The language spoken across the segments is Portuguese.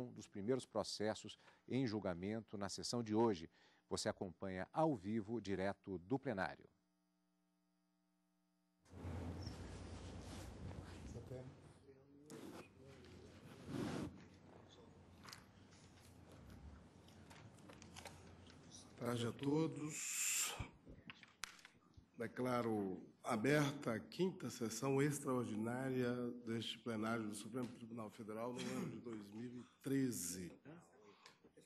um dos primeiros processos em julgamento na sessão de hoje. Você acompanha ao vivo, direto do plenário. Boa tarde a todos. Declaro aberta a quinta sessão extraordinária deste plenário do Supremo Tribunal Federal no ano de 2013.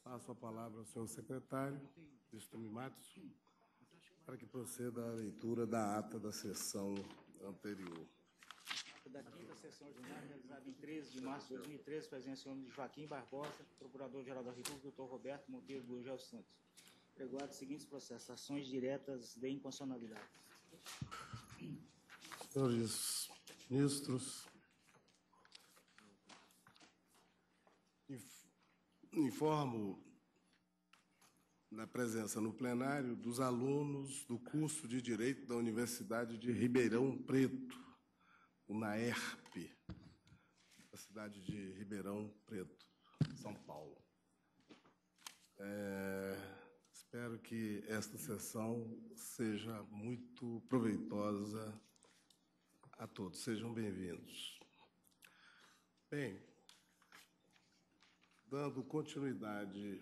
Passo a palavra ao senhor secretário, Vistume Matos, para que proceda à leitura da ata da sessão anterior. Da quinta sessão ordinária, realizada em 13 de março de 2013, presença de Joaquim Barbosa, Procurador-Geral da República, doutor Roberto Monteiro Gurgel Santos. Preguado os seguintes processos: ações diretas de inconstitucionalidade. Senhores ministros, informo da presença no plenário dos alunos do curso de Direito da Universidade de Ribeirão Preto, o NAERP, da cidade de Ribeirão Preto, São Paulo. É, Espero que esta sessão seja muito proveitosa a todos. Sejam bem-vindos. Bem, dando continuidade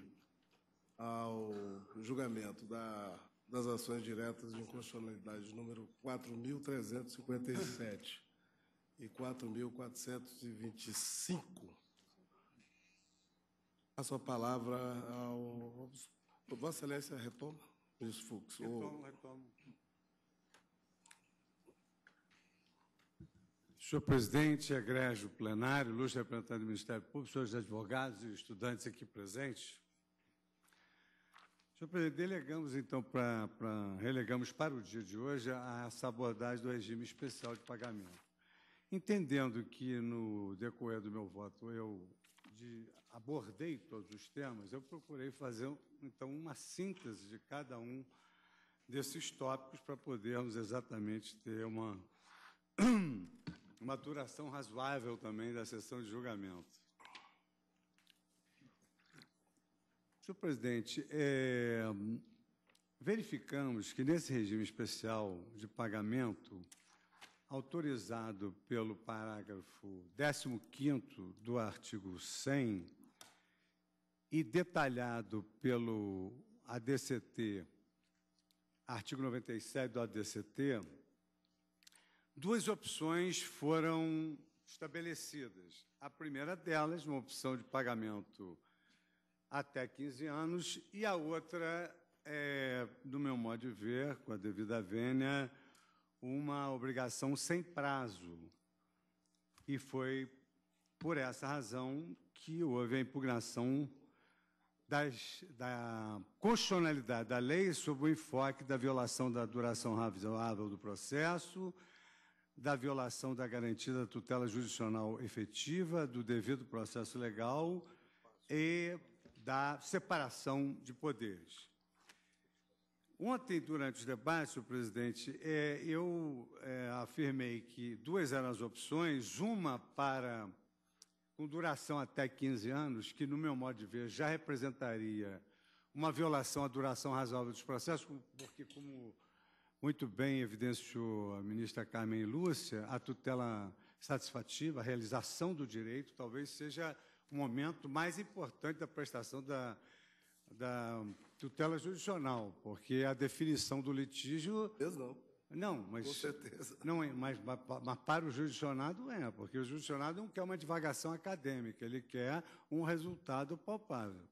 ao julgamento da, das ações diretas de inconstitucionalidade número 4.357 e 4.425, passo a palavra ao Vossa Excelência retoma, ministro Fux. Retomo, ou... retomo. Senhor presidente, egrégio plenário, ilustre representante do Ministério Público, senhores advogados e estudantes aqui presentes. Senhor presidente, delegamos então para, para relegamos para o dia de hoje a, abordagem do regime especial de pagamento. Entendendo que no decorrer do meu voto eu de, abordei todos os temas, eu procurei fazer então uma síntese de cada um desses tópicos para podermos exatamente ter uma, uma duração razoável também da sessão de julgamento. Senhor presidente, é, verificamos que nesse regime especial de pagamento, autorizado pelo parágrafo 15º do artigo 100 e detalhado pelo ADCT, artigo 97 do ADCT, duas opções foram estabelecidas. A primeira delas, uma opção de pagamento até 15 anos, e a outra, é, do meu modo de ver, com a devida vênia, uma obrigação sem prazo. E foi por essa razão que houve a impugnação das, da constitucionalidade da lei sob o enfoque da violação da duração razoável do processo, da violação da garantia da tutela jurisdicional efetiva, do devido processo legal e da separação de poderes. Ontem, durante o debate, presidente, é, eu é, afirmei que duas eram as opções, uma para com duração até 15 anos, que no meu modo de ver já representaria uma violação à duração razoável dos processos, porque como muito bem evidenciou a ministra Carmen Lúcia, a tutela satisfativa, a realização do direito, talvez seja o momento mais importante da prestação da, da Tutela judicial, porque a definição do litígio. Deus não. Não, mas. Com certeza. Não é, mas, mas, para o judicionado é, porque o judicionado não é quer uma divagação acadêmica, ele quer um resultado palpável.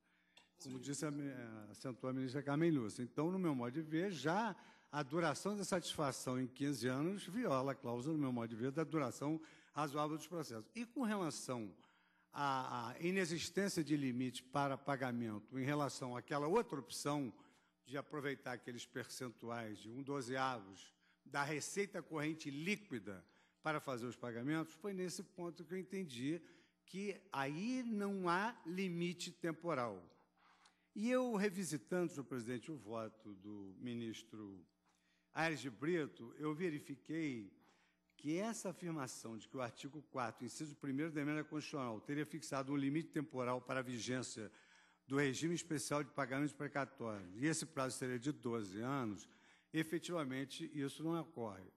Como disse a, a ministra Carmen Lúcia. Então, no meu modo de ver, já a duração da satisfação em 15 anos viola a cláusula, no meu modo de ver, da duração razoável dos processos. E com relação a, a inexistência de limite para pagamento em relação àquela outra opção de aproveitar aqueles percentuais de um dozeavos da receita corrente líquida para fazer os pagamentos, foi nesse ponto que eu entendi que aí não há limite temporal. E eu, revisitando, senhor presidente, o voto do ministro Aires de Brito, eu verifiquei que essa afirmação de que o artigo 4, inciso 1 da Emenda Constitucional, teria fixado um limite temporal para a vigência do regime especial de pagamentos precatórios, e esse prazo seria de 12 anos, efetivamente isso não ocorre.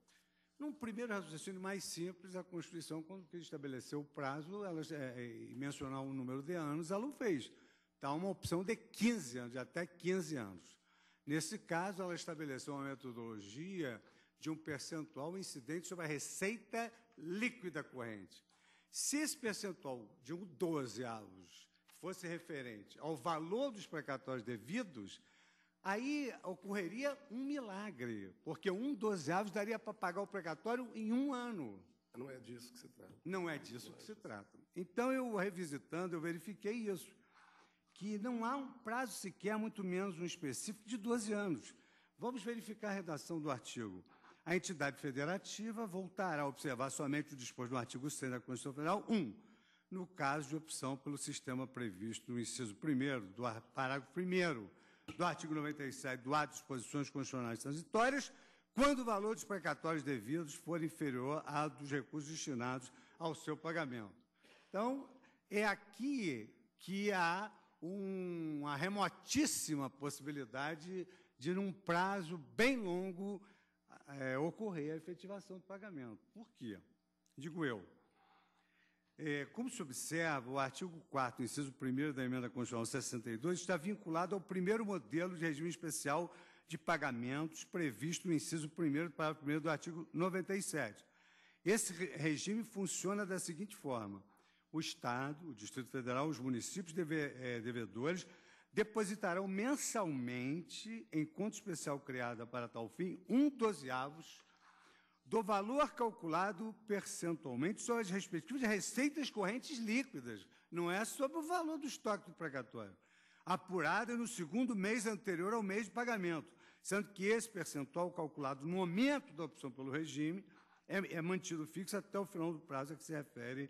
Num primeiro raciocínio mais simples, a Constituição, quando estabeleceu o prazo ela, e mencionou é, é, mencionar o número de anos, ela o fez. Está uma opção de 15 anos, de até 15 anos. Nesse caso, ela estabeleceu uma metodologia de um percentual incidente sobre a receita líquida corrente. Se esse percentual de um 12 avos fosse referente ao valor dos precatórios devidos, aí ocorreria um milagre, porque um 12 avos daria para pagar o precatório em um ano. Não é disso que se trata. Não é disso é que se trata. Então, eu revisitando, eu verifiquei isso, que não há um prazo sequer, muito menos um específico, de 12 anos. Vamos verificar a redação do artigo. A entidade federativa voltará a observar somente o disposto no artigo 100 da Constituição Federal 1, no caso de opção pelo sistema previsto no inciso 1 do parágrafo 1 do artigo 97 do ato de disposições constitucionais transitórias, quando o valor dos precatórios devidos for inferior à dos recursos destinados ao seu pagamento. Então, é aqui que há um, uma remotíssima possibilidade de, num prazo bem longo, é, ocorrer a efetivação do pagamento. Por quê? Digo eu. É, como se observa, o artigo 4, inciso 1 da emenda constitucional 62, está vinculado ao primeiro modelo de regime especial de pagamentos previsto no inciso 1 do parágrafo 1 do artigo 97. Esse regime funciona da seguinte forma: o Estado, o Distrito Federal, os municípios deve, é, devedores depositarão mensalmente, em conta especial criada para tal fim, um dozeavos do valor calculado percentualmente sobre as respectivas receitas correntes líquidas, não é sobre o valor do estoque do precatório, apurada no segundo mês anterior ao mês de pagamento, sendo que esse percentual calculado no momento da opção pelo regime é, é mantido fixo até o final do prazo a que se refere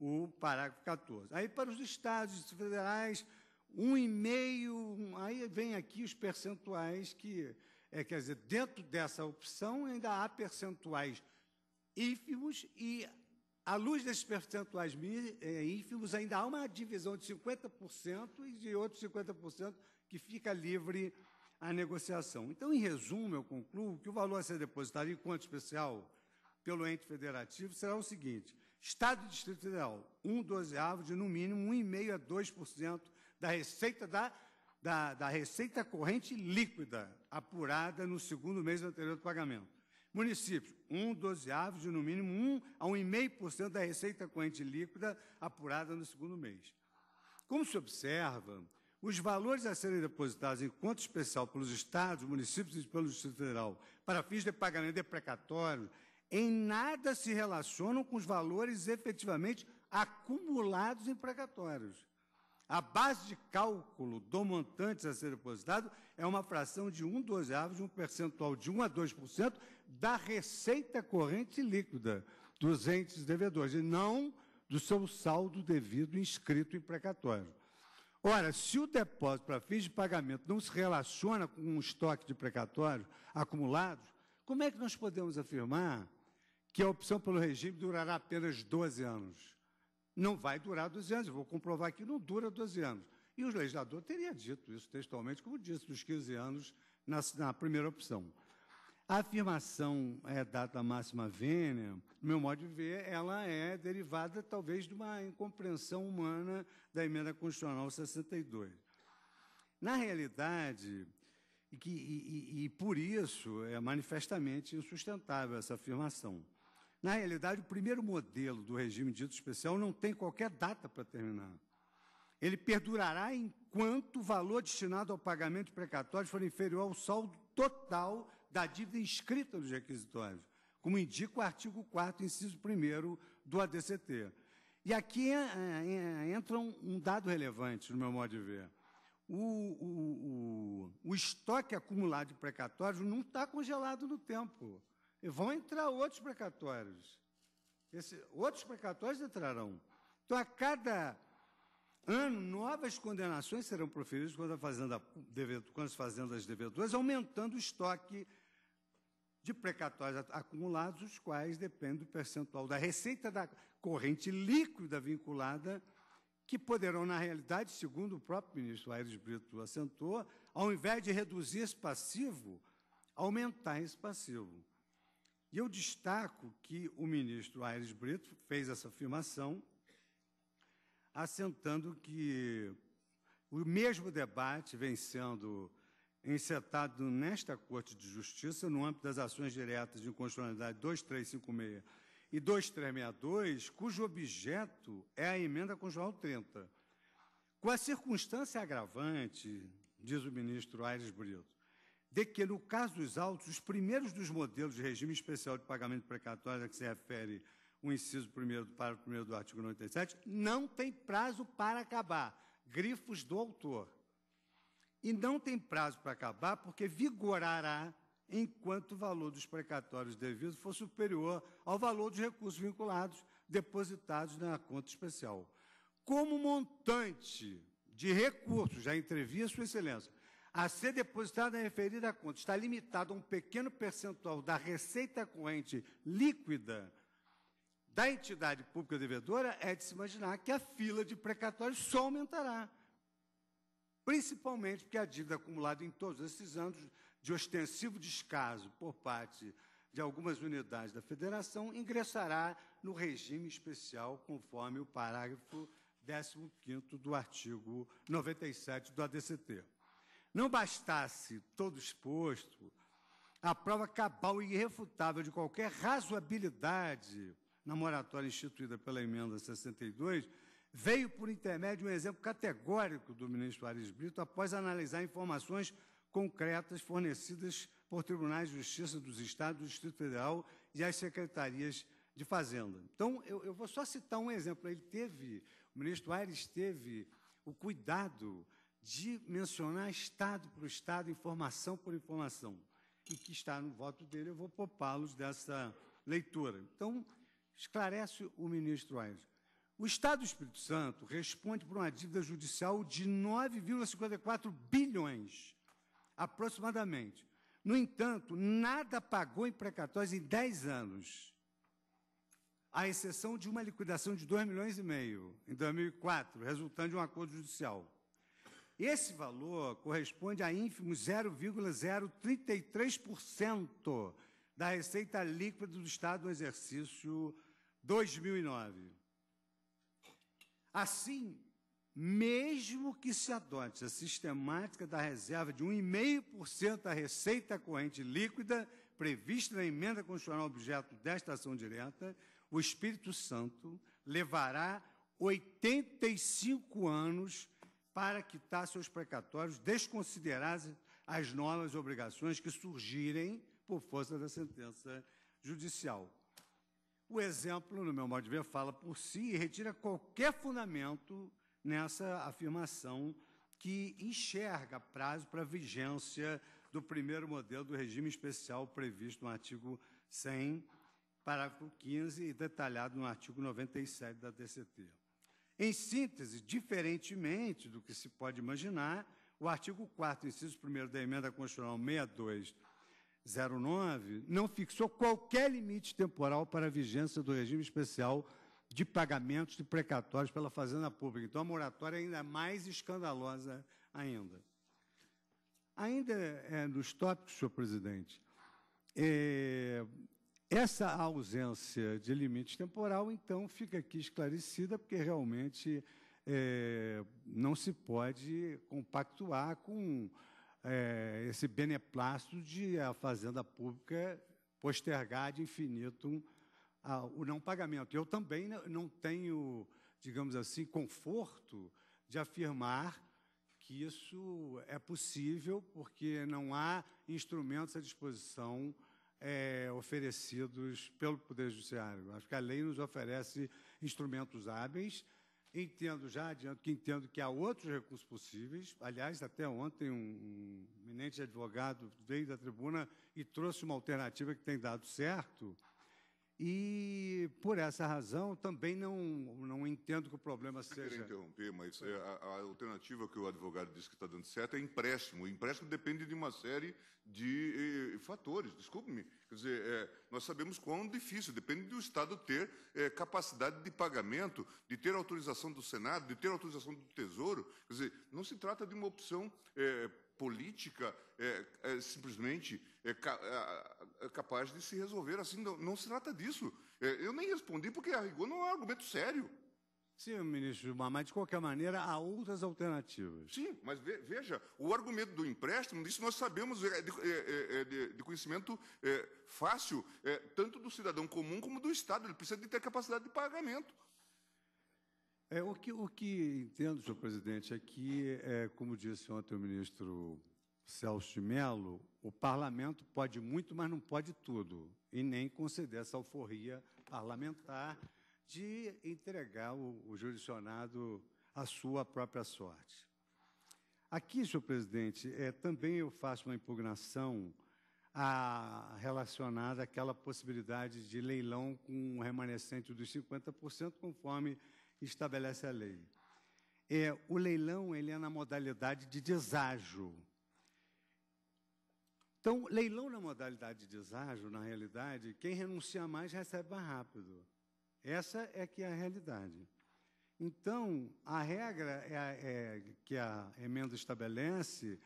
o parágrafo 14. Aí, para os estados federais, um e meio, aí vem aqui os percentuais que, é, quer dizer, dentro dessa opção ainda há percentuais ínfimos e, à luz desses percentuais é, ínfimos, ainda há uma divisão de 50% e de outros 50% que fica livre à negociação. Então, em resumo, eu concluo que o valor a ser depositado em conta especial pelo ente federativo será o seguinte: Estado e Distrito Federal, um dozeavo de no mínimo 1,5% a 2% da receita da, da, da receita corrente líquida apurada no segundo mês anterior do pagamento. Municípios, um dozeavos de no mínimo 1 a 1,5% da receita corrente líquida apurada no segundo mês. Como se observa, os valores a serem depositados em conta especial pelos estados, municípios e pelo Distrito Federal para fins de pagamento de precatórios, em nada se relacionam com os valores efetivamente acumulados em precatórios. A base de cálculo do montante a ser depositado é uma fração de 1 dozeavos, de um percentual de 1 a 2% da receita corrente líquida dos entes devedores, e não do seu saldo devido inscrito em precatório. Ora, se o depósito para fins de pagamento não se relaciona com um estoque de precatório acumulado, como é que nós podemos afirmar que a opção pelo regime durará apenas 12 anos? não vai durar 12 anos. Eu vou comprovar que não dura 12 anos. E o legislador teria dito isso textualmente, como disse, dos 15 anos na, na primeira opção. A afirmação é data máxima vênia, no meu modo de ver, ela é derivada talvez de uma incompreensão humana da emenda constitucional 62. Na realidade, e, que, e, e, e por isso é manifestamente insustentável essa afirmação. Na realidade, o primeiro modelo do regime dito especial não tem qualquer data para terminar. Ele perdurará enquanto o valor destinado ao pagamento de precatórios for inferior ao saldo total da dívida inscrita nos requisitórios, como indica o artigo 4, inciso 1 do ADCT. E aqui é, é, é, entra um, um dado relevante, no meu modo de ver. O, o, o, o estoque acumulado de precatórios não está congelado no tempo. Vão entrar outros precatórios. Esse, outros precatórios entrarão. Então, a cada ano, novas condenações serão proferidas quando, a fazenda, quando as fazendas devedoras, aumentando o estoque de precatórios acumulados, os quais dependem do percentual da receita da corrente líquida vinculada, que poderão, na realidade, segundo o próprio ministro Aires Brito assentou, ao invés de reduzir esse passivo, aumentar esse passivo. E eu destaco que o ministro Aires Brito fez essa afirmação, assentando que o mesmo debate vem sendo encetado nesta Corte de Justiça, no âmbito das ações diretas de inconstitucionalidade 2356 e 2362, cujo objeto é a emenda constitucional 30. Com a circunstância agravante, diz o ministro Aires Brito, de que, no caso dos autos, os primeiros dos modelos de regime especial de pagamento precatório a que se refere o inciso primeiro do parágrafo primeiro do artigo 97, não tem prazo para acabar. Grifos do autor. E não tem prazo para acabar porque vigorará enquanto o valor dos precatórios devidos for superior ao valor dos recursos vinculados depositados na conta especial. Como montante de recursos, já entrevi a sua excelência, a ser depositada na referida conta está limitado a um pequeno percentual da receita corrente líquida da entidade pública devedora, é de se imaginar que a fila de precatórios só aumentará. Principalmente porque a dívida acumulada em todos esses anos de ostensivo descaso por parte de algumas unidades da federação ingressará no regime especial conforme o parágrafo 15 do artigo 97 do ADCT. Não bastasse todo exposto, a prova cabal e irrefutável de qualquer razoabilidade na moratória instituída pela emenda 62 veio por intermédio de um exemplo categórico do ministro Ares Brito após analisar informações concretas fornecidas por tribunais de justiça dos estados, do Distrito Federal e as secretarias de Fazenda. Então, eu, eu vou só citar um exemplo. Ele teve, o ministro Aires teve o cuidado de mencionar Estado por Estado, informação por informação, e que está no voto dele, eu vou poupá-los dessa leitura. Então, esclarece o ministro Ayres. O Estado do Espírito Santo responde por uma dívida judicial de 9,54 bilhões, aproximadamente. No entanto, nada pagou em precatórios em 10 anos, à exceção de uma liquidação de 2 milhões e meio em 2004, resultante de um acordo judicial. Esse valor corresponde a ínfimo 0,033% da receita líquida do Estado no exercício 2009. Assim, mesmo que se adote a sistemática da reserva de 1,5% da receita corrente líquida prevista na emenda constitucional objeto desta ação direta, o Espírito Santo levará 85 anos para quitar seus precatórios, desconsideradas as novas obrigações que surgirem por força da sentença judicial. O exemplo, no meu modo de ver, fala por si e retira qualquer fundamento nessa afirmação que enxerga prazo para vigência do primeiro modelo do regime especial previsto no artigo 100, parágrafo 15 e detalhado no artigo 97 da DCT. Em síntese, diferentemente do que se pode imaginar, o artigo 4, inciso 1 da emenda constitucional 6209, não fixou qualquer limite temporal para a vigência do regime especial de pagamentos de precatórios pela Fazenda Pública. Então, a moratória é ainda mais escandalosa ainda. Ainda é, nos é, tópicos, senhor presidente, é, essa ausência de limite temporal, então, fica aqui esclarecida, porque realmente é, não se pode compactuar com é, esse beneplácito de a fazenda pública postergar de infinito a, o não pagamento. Eu também não tenho, digamos assim, conforto de afirmar que isso é possível, porque não há instrumentos à disposição é, oferecidos pelo Poder Judiciário. Acho que a lei nos oferece instrumentos hábeis. Entendo já, adianto que entendo que há outros recursos possíveis. Aliás, até ontem um eminente advogado veio da tribuna e trouxe uma alternativa que tem dado certo, e por essa razão também não, não entendo que o problema seja. Eu interromper, mas é, a, a, alternativa que o advogado disse que está dando certo é empréstimo. O empréstimo depende de uma série de eh, fatores. Desculpe-me, Quer dizer, é, nós sabemos quão difícil, depende do Estado ter é, capacidade de pagamento, de ter autorização do Senado, de ter autorização do Tesouro. Quer dizer, não se trata de uma opção é, política é, é simplesmente é, capaz de se resolver assim. Não, não se trata disso. eu nem respondi porque, a rigor, não é um argumento sério. Sim, ministro Gilmar, mas de qualquer maneira há outras alternativas. Sim, mas veja, o argumento do empréstimo, isso nós sabemos é, de, é, é, é de, conhecimento é, fácil, é, tanto do cidadão comum como do Estado. Ele precisa de ter capacidade de pagamento. É, o, que, o que entendo, senhor presidente, é que, como disse ontem o ministro Celso de Mello, o parlamento pode muito, mas não pode tudo, e nem conceder essa alforria parlamentar de entregar o, o jurisdicionado à sua própria sorte. Aqui, senhor presidente, é, também eu faço uma impugnação a, relacionada àquela possibilidade de leilão com o remanescente dos 50%, conforme estabelece a lei. É, o leilão ele é na modalidade de deságio. Então, leilão na modalidade de deságio, na realidade, quem renuncia mais recebe mais rápido. Essa é que é a realidade. Então, a regra é é, que a emenda estabelece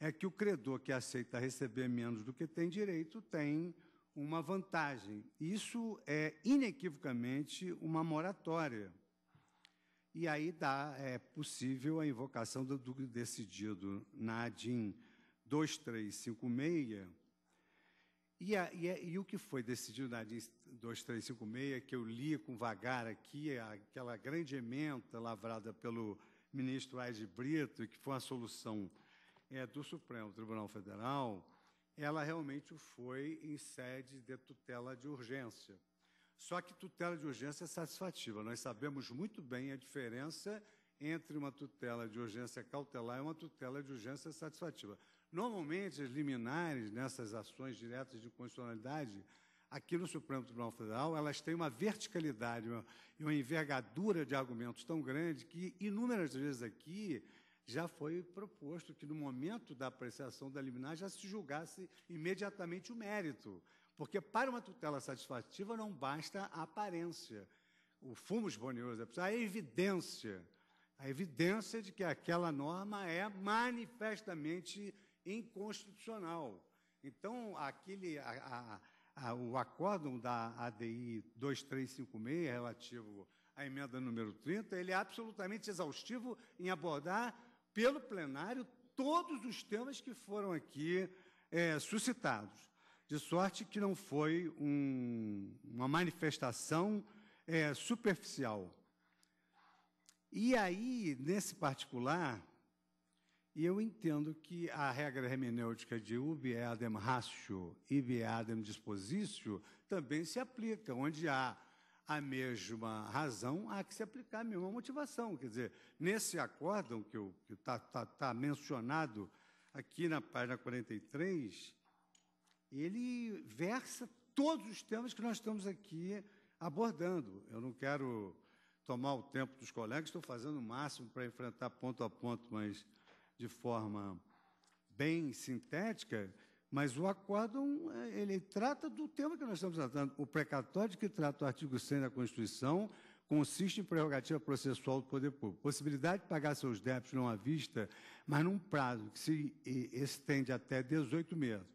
é que o credor que aceita receber menos do que tem direito tem uma vantagem. Isso é inequivocamente uma moratória. E aí dá, é possível a invocação do, do decidido na ADIM 2356. E, a, e, a, e o que foi decidido na ADIM 2356, que eu li com vagar aqui, aquela grande emenda lavrada pelo ministro Aide Brito, que foi uma solução é, do Supremo Tribunal Federal, ela realmente foi em sede de tutela de urgência. Só que tutela de urgência é satisfativa. Nós sabemos muito bem a diferença entre uma tutela de urgência cautelar e uma tutela de urgência satisfativa. Normalmente, as liminares nessas ações diretas de constitucionalidade aqui no Supremo Tribunal Federal, elas têm uma verticalidade e uma envergadura de argumentos tão grande que inúmeras vezes aqui já foi proposto que no momento da apreciação da liminar já se julgasse imediatamente o mérito, porque para uma tutela satisfativa não basta a aparência, o fumus bonioso, a evidência, a evidência de que aquela norma é manifestamente inconstitucional. Então, aquele, a, o acórdão da ADI 2356, relativo à emenda número 30, ele é absolutamente exaustivo em abordar pelo plenário todos os temas que foram aqui é, suscitados. De sorte que não foi um, uma manifestação é, superficial. E aí, nesse particular, e eu entendo que a regra hermenêutica de ubi é adem ratio, ibi adem dispositio, também se aplica, onde há a mesma razão, há que se aplicar a mesma motivação. Quer dizer, nesse acórdão que está tá, tá mencionado aqui na página 43, ele versa todos os temas que nós estamos aqui abordando. Eu não quero tomar o tempo dos colegas, estou fazendo o máximo para enfrentar ponto a ponto, mas de forma bem sintética, mas o acórdão, é, ele trata do tema que nós estamos tratando. O precatório que trata o artigo 100 da Constituição consiste em prerrogativa processual do poder público. Possibilidade de pagar seus débitos não à vista, mas num prazo que se estende até 18 meses.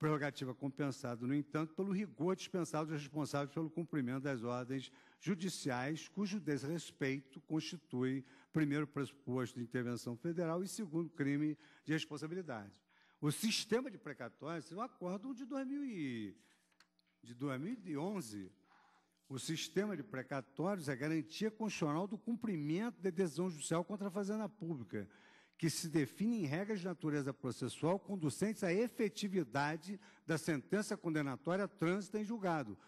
Prerrogativa compensada, no entanto, pelo rigor dispensado dos responsáveis pelo cumprimento das ordens judiciais, cujo desrespeito constitui, primeiro, pressuposto de intervenção federal e, segundo, crime de responsabilidade. O sistema de precatórios no é acordo de, 2000 e, de 2011. O sistema de precatórios é garantia constitucional do cumprimento da decisão judicial contra a fazenda pública que se definem regras de natureza processual conducentes à efetividade da sentença condenatória trânsito em julgado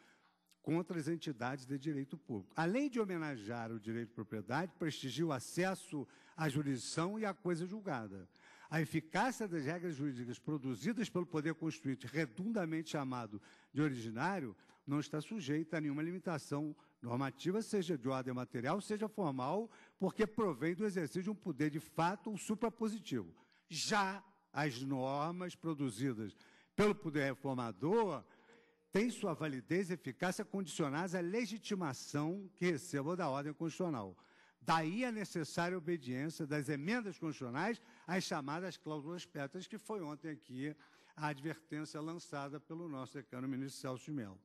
contra as entidades de direito público. Além de homenagear o direito de propriedade, prestigia o acesso à jurisdição e à coisa julgada. A eficácia das regras jurídicas produzidas pelo Poder Constituinte, redundamente chamado de originário, não está sujeita a nenhuma limitação normativa, seja de ordem material, seja formal, porque provém do exercício de um poder de fato ou suprapositivo. Já as normas produzidas pelo poder reformador têm sua validez e eficácia condicionadas à legitimação que recebam da ordem constitucional. Daí a necessária obediência das emendas constitucionais às chamadas cláusulas pétreas, que foi ontem aqui a advertência lançada pelo nosso decano ministro Celso de Mello.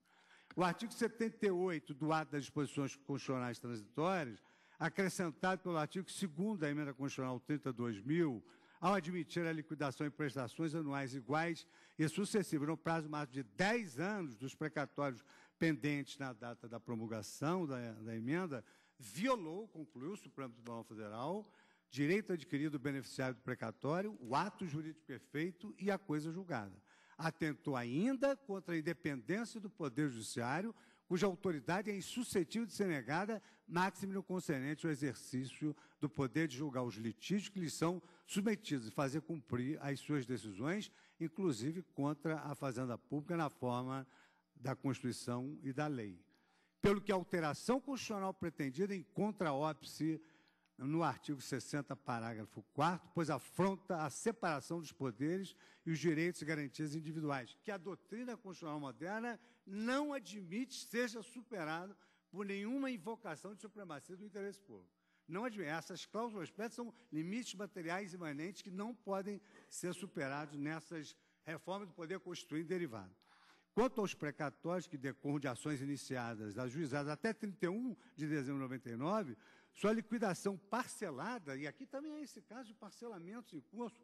O artigo 78 do ato das disposições constitucionais transitórias acrescentado pelo artigo 2 da Emenda Constitucional 32.000, ao admitir a liquidação em prestações anuais iguais e sucessivas no prazo máximo de 10 anos dos precatórios pendentes na data da promulgação da, da emenda, violou, concluiu o Supremo Tribunal Federal, direito adquirido do beneficiário do precatório, o ato jurídico perfeito e a coisa julgada. Atentou ainda contra a independência do Poder Judiciário, cuja autoridade é insuscetível de ser negada, máximo no concernente ao exercício do poder de julgar os litígios que lhes são submetidos e fazer cumprir as suas decisões, inclusive contra a fazenda pública na forma da Constituição e da lei. Pelo que a alteração constitucional pretendida encontra óbice no artigo 60, parágrafo 4, pois afronta a separação dos poderes e os direitos e garantias individuais, que a doutrina constitucional moderna não admite seja superado por nenhuma invocação de supremacia do interesse público. Não admite. Essas cláusulas PET são limites materiais imanentes que não podem ser superados nessas reformas do poder constituinte derivado. Quanto aos precatórios que decorram de ações iniciadas, ajuizadas até 31 de dezembro de 99, sua liquidação parcelada, e aqui também é esse caso de parcelamentos em curso,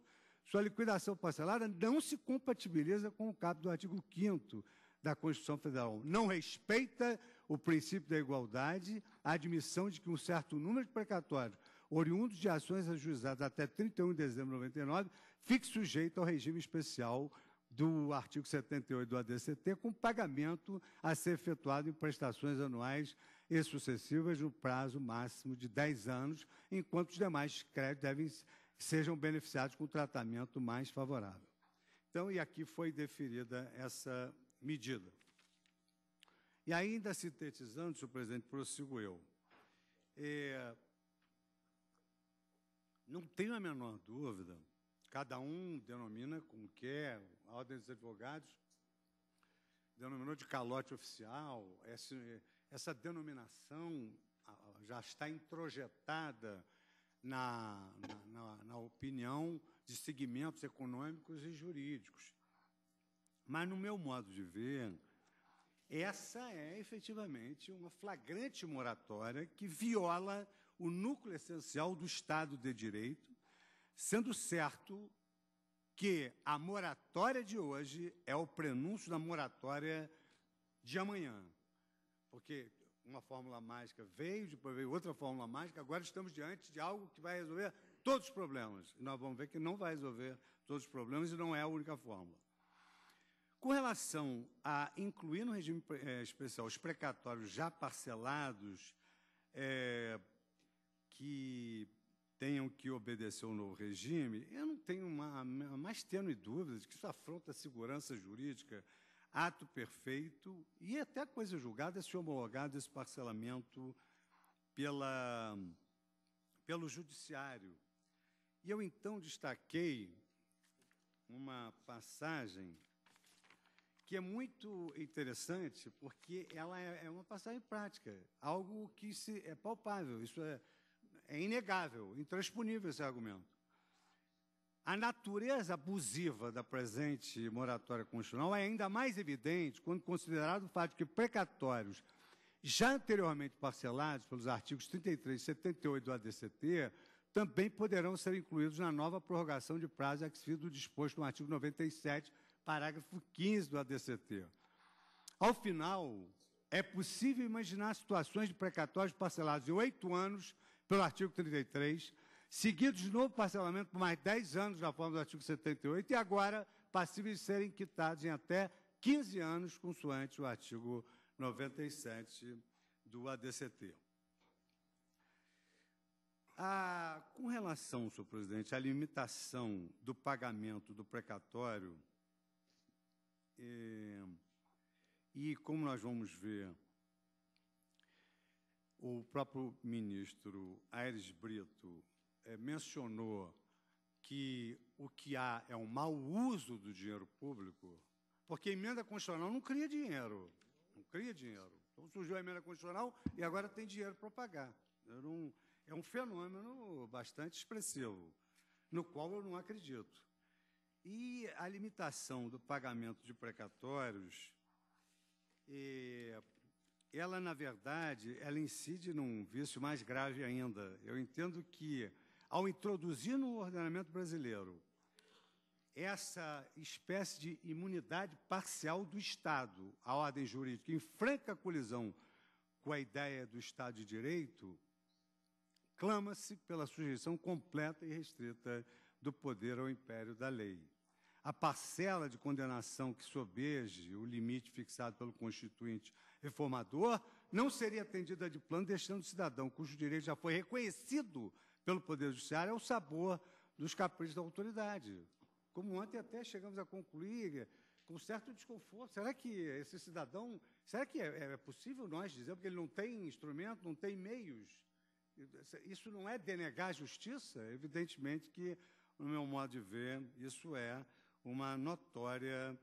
sua liquidação parcelada não se compatibiliza com o caput do artigo 5 da Constituição Federal. Não respeita o princípio da igualdade, a admissão de que um certo número de precatórios oriundos de ações ajuizadas até 31 de dezembro de 99 fique sujeito ao regime especial do artigo 78 do ADCT, com pagamento a ser efetuado em prestações anuais e sucessivas no prazo máximo de 10 anos, enquanto os demais créditos devem, sejam beneficiados com tratamento mais favorável. Então, e aqui foi deferida essa medida. E ainda sintetizando, senhor presidente, prossigo eu. É, não tenho a menor dúvida, cada um denomina como quer, a Ordem dos Advogados denominou de calote oficial, essa, essa denominação já está introjetada na, na, na, na opinião de segmentos econômicos e jurídicos. Mas, no meu modo de ver, essa é efetivamente uma flagrante moratória que viola o núcleo essencial do Estado de Direito, sendo certo que a moratória de hoje é o prenúncio da moratória de amanhã. Porque uma fórmula mágica veio, depois veio outra fórmula mágica, agora estamos diante de algo que vai resolver todos os problemas. E nós vamos ver que não vai resolver todos os problemas e não é a única fórmula. Com relação a incluir no regime eh, especial os precatórios já parcelados, é, que tenham que obedecer ao novo regime, eu não tenho uma, a mais tênue dúvida de que isso afronta a segurança jurídica, ato perfeito e até coisa julgada é se homologado esse parcelamento pela, pelo judiciário. E eu então destaquei uma passagem que é muito interessante, porque ela é, é, uma passagem prática, algo que se, é palpável, isso é, é inegável, intransponível esse argumento. A natureza abusiva da presente moratória constitucional é ainda mais evidente quando considerado o fato de que precatórios já anteriormente parcelados pelos artigos 33 e 78 do ADCT também poderão ser incluídos na nova prorrogação de prazo a que se do disposto no artigo 97 parágrafo 15 do ADCT. Ao final, é possível imaginar situações de precatórios parcelados em oito anos pelo artigo 33, seguidos de novo parcelamento por mais dez anos na forma do artigo 78 e agora passíveis de serem quitados em até 15 anos, consoante o artigo 97 do ADCT. Ah, com relação, senhor presidente, à limitação do pagamento do precatório é, e como nós vamos ver, o próprio ministro Aires Brito é, mencionou que o que há é um mau uso do dinheiro público, porque a emenda constitucional não cria dinheiro, não cria dinheiro. Então surgiu a emenda constitucional e agora tem dinheiro para pagar. é um fenômeno bastante expressivo, no qual eu não acredito. E a limitação do pagamento de precatórios, é, ela, na verdade, ela incide num vício mais grave ainda. Eu entendo que, ao introduzir no ordenamento brasileiro essa espécie de imunidade parcial do Estado à ordem jurídica, em franca colisão com a ideia do Estado de Direito, clama-se pela sujeição completa e restrita do poder ao império da lei a parcela de condenação que sobeje o limite fixado pelo Constituinte reformador não seria atendida de plano, deixando o cidadão, cujo direito já foi reconhecido pelo Poder Judiciário, ao sabor dos caprichos da autoridade. Como ontem até chegamos a concluir com certo desconforto. Será que esse cidadão, será que é, é possível nós dizer, porque ele não tem instrumento, não tem meios? Isso não é denegar a justiça? Evidentemente que, no meu modo de ver, isso é uma notória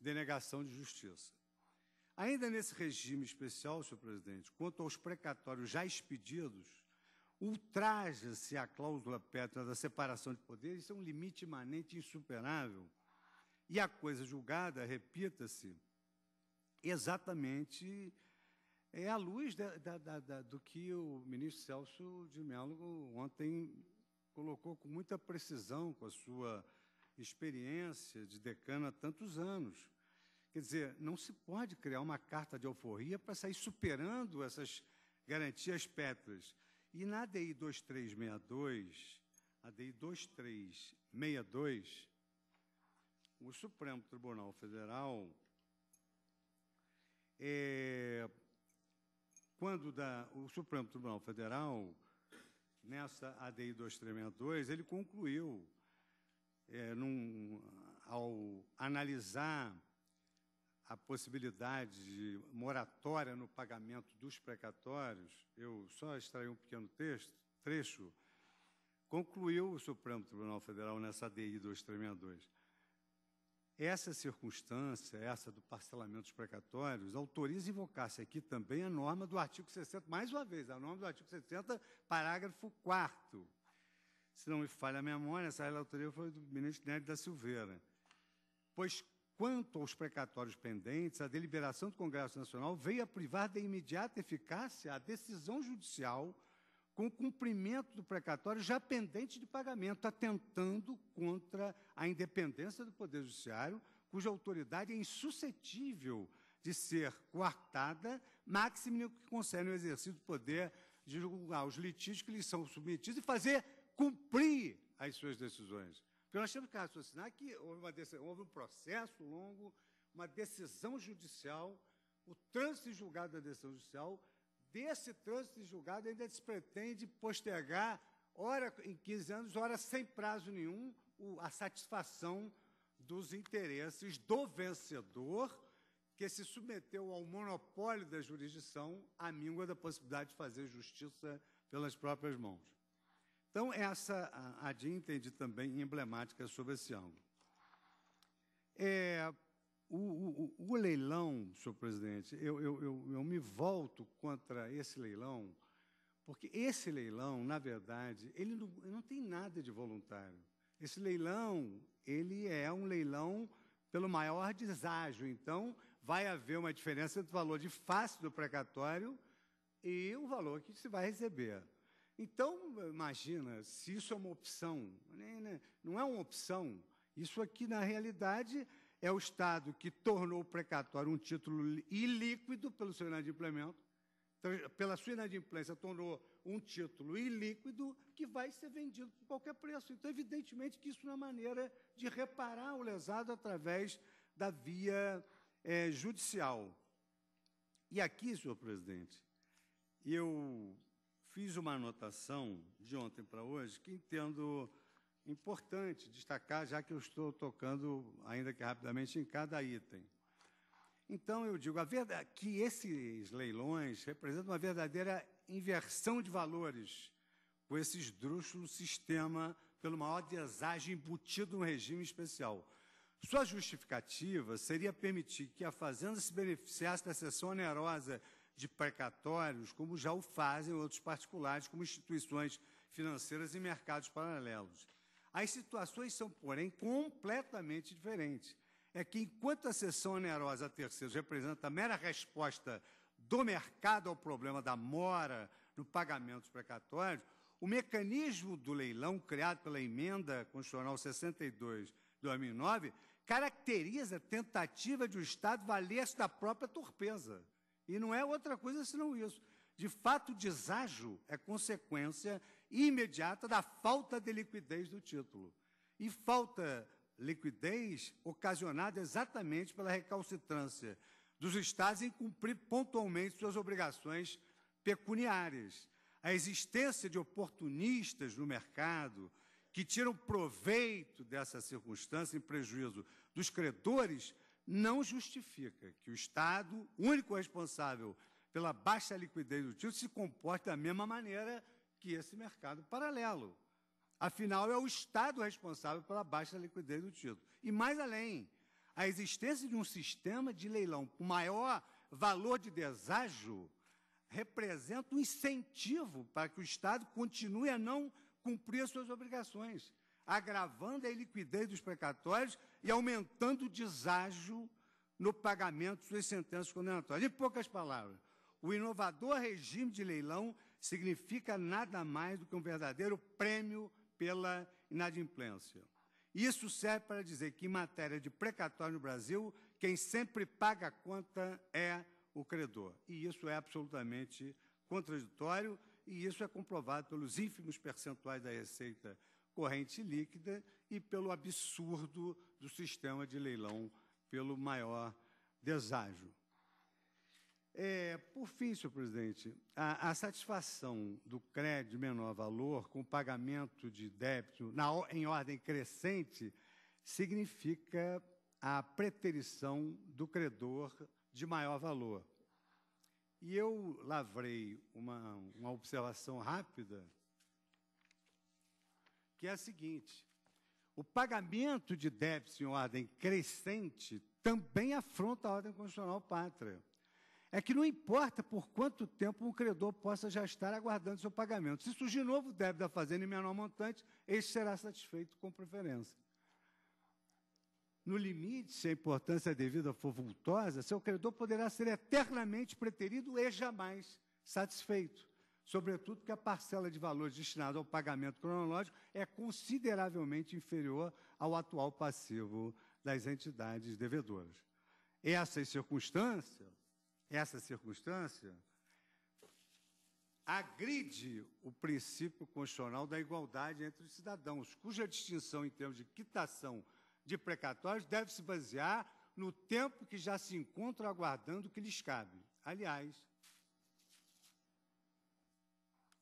denegação de justiça. Ainda nesse regime especial, senhor presidente, quanto aos precatórios já expedidos, ultraja-se a cláusula pétrea da separação de poderes, isso é um limite imanente insuperável. E a coisa julgada, repita-se, exatamente é à luz da, da, da, do que o ministro Celso de Mello ontem colocou com muita precisão, com a sua experiência de decana há tantos anos. Quer dizer, não se pode criar uma carta de alforria para sair superando essas garantias pétreas. E na ADI 2362, a ADI 2362, o Supremo Tribunal Federal, é, quando da, o Supremo Tribunal Federal, nessa ADI 2362, ele concluiu é, num, ao analisar a possibilidade de moratória no pagamento dos precatórios, eu só extraí um pequeno texto, trecho, concluiu o Supremo Tribunal Federal nessa DI 232. Essa circunstância, essa do parcelamento dos precatórios, autoriza invocar-se aqui também a norma do artigo 60, mais uma vez, a norma do artigo 60, parágrafo 4 se não me falha a memória, essa relatoria foi do ministro Nery da Silveira. Pois, quanto aos precatórios pendentes, a deliberação do Congresso Nacional veio a privar de imediata eficácia a decisão judicial com o cumprimento do precatório já pendente de pagamento, atentando contra a independência do Poder Judiciário, cuja autoridade é insuscetível de ser coartada, máximo que concerne o exercício do poder de julgar os litígios que lhes são submetidos e fazer cumprir as suas decisões. Porque nós temos que raciocinar assim, é que houve, decisão, houve um processo longo, uma decisão judicial, o trânsito em julgado da decisão judicial, desse trânsito em julgado ainda se pretende postergar, ora em 15 anos, ora sem prazo nenhum, o, a satisfação dos interesses do vencedor que se submeteu ao monopólio da jurisdição, à míngua da possibilidade de fazer justiça pelas próprias mãos. Então, essa a, a DIN entende também emblemática sobre esse ângulo. É, o, o, o, leilão, senhor presidente, eu, eu, eu, eu me volto contra esse leilão, porque esse leilão, na verdade, ele não, não tem nada de voluntário. Esse leilão, ele é um leilão pelo maior deságio. Então, vai haver uma diferença entre o valor de face do precatório e o valor que se vai receber. Então, imagina, se isso é uma opção, né, né, não é uma opção. Isso aqui, na realidade, é o Estado que tornou o precatório um título ilíquido pelo seu inadimplemento, pela sua inadimplência, tornou um título ilíquido que vai ser vendido por qualquer preço. Então, evidentemente que isso é uma maneira de reparar o lesado através da via é, judicial. E aqui, senhor presidente, eu fiz uma anotação de ontem para hoje que entendo importante destacar, já que eu estou tocando, ainda que rapidamente, em cada item. Então, eu digo a verdade, que esses leilões representam uma verdadeira inversão de valores com esse esdrúxulo sistema, pelo maior desagem embutido no regime especial. Sua justificativa seria permitir que a Fazenda se beneficiasse da sessão onerosa de precatórios, como já o fazem outros particulares, como instituições financeiras e mercados paralelos. As situações são, porém, completamente diferentes. É que enquanto a cessão onerosa a terceiros representa a mera resposta do mercado ao problema da mora no pagamento dos precatórios, o mecanismo do leilão criado pela emenda constitucional 62 2009 caracteriza a tentativa de o Estado valer-se da própria torpeza. E não é outra coisa senão isso. De fato, o deságio é consequência imediata da falta de liquidez do título. E falta liquidez ocasionada exatamente pela recalcitrância dos Estados em cumprir pontualmente suas obrigações pecuniárias. A existência de oportunistas no mercado que tiram proveito dessa circunstância em prejuízo dos credores não justifica que o Estado, único responsável pela baixa liquidez do título, se comporte da mesma maneira que esse mercado paralelo. Afinal, é o Estado responsável pela baixa liquidez do título. E mais além, a existência de um sistema de leilão com maior valor de deságio representa um incentivo para que o Estado continue a não cumprir as suas obrigações agravando a iliquidez dos precatórios e aumentando o deságio no pagamento das sentenças condenatórias. Em poucas palavras, o inovador regime de leilão significa nada mais do que um verdadeiro prêmio pela inadimplência. Isso serve para dizer que, em matéria de precatório no Brasil, quem sempre paga a conta é o credor. E isso é absolutamente contraditório, e isso é comprovado pelos ínfimos percentuais da receita corrente líquida e pelo absurdo do sistema de leilão, pelo maior deságio. É, por fim, senhor presidente, a, a, satisfação do crédito de menor valor com pagamento de débito na, em ordem crescente significa a preterição do credor de maior valor. E eu lavrei uma, uma observação rápida que é a seguinte: o pagamento de débitos em ordem crescente também afronta a ordem constitucional pátria. É que não importa por quanto tempo um credor possa já estar aguardando seu pagamento. Se surgir novo débito da fazenda em menor montante, este será satisfeito com preferência. No limite, se a importância é devida for vultosa, seu credor poderá ser eternamente preterido e jamais satisfeito sobretudo que a parcela de valores destinada ao pagamento cronológico é consideravelmente inferior ao atual passivo das entidades devedoras. Essa circunstância, essa circunstância agride o princípio constitucional da igualdade entre os cidadãos, cuja distinção em termos de quitação de precatórios deve se basear no tempo que já se encontra aguardando o que lhes cabe. Aliás,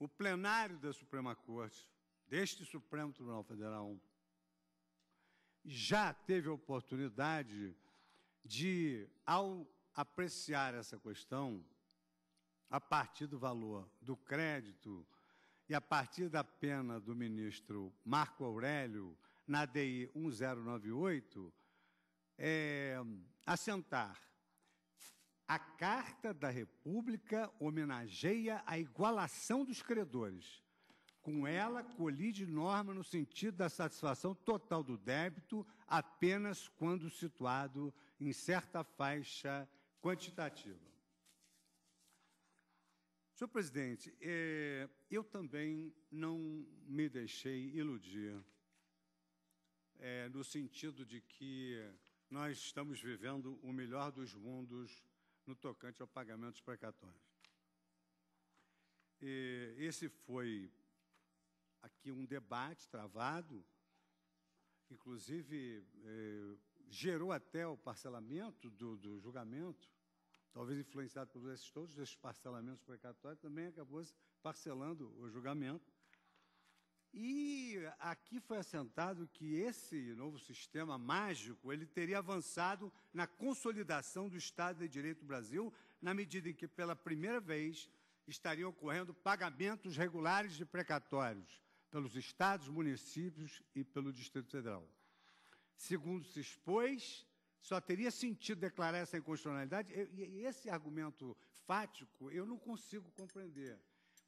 o plenário da Suprema Corte, deste Supremo Tribunal Federal, já teve a oportunidade de, ao apreciar essa questão, a partir do valor do crédito e a partir da pena do ministro Marco Aurélio, na DI 1098, é, assentar a Carta da República homenageia a igualação dos credores. Com ela, colide norma no sentido da satisfação total do débito apenas quando situado em certa faixa quantitativa. Senhor presidente, eh, eu também não me deixei iludir eh, no sentido de que nós estamos vivendo o melhor dos mundos no tocante ao pagamento dos precatórios. E esse foi aqui um debate travado, inclusive eh, gerou até o parcelamento do, do julgamento, talvez influenciado por esses, todos esses parcelamentos precatórios, também acabou parcelando o julgamento e aqui foi assentado que esse novo sistema mágico ele teria avançado na consolidação do Estado de Direito do Brasil, na medida em que, pela primeira vez, estariam ocorrendo pagamentos regulares de precatórios pelos estados, municípios e pelo Distrito Federal. Segundo se expôs, só teria sentido declarar essa inconstitucionalidade. E esse argumento fático eu não consigo compreender.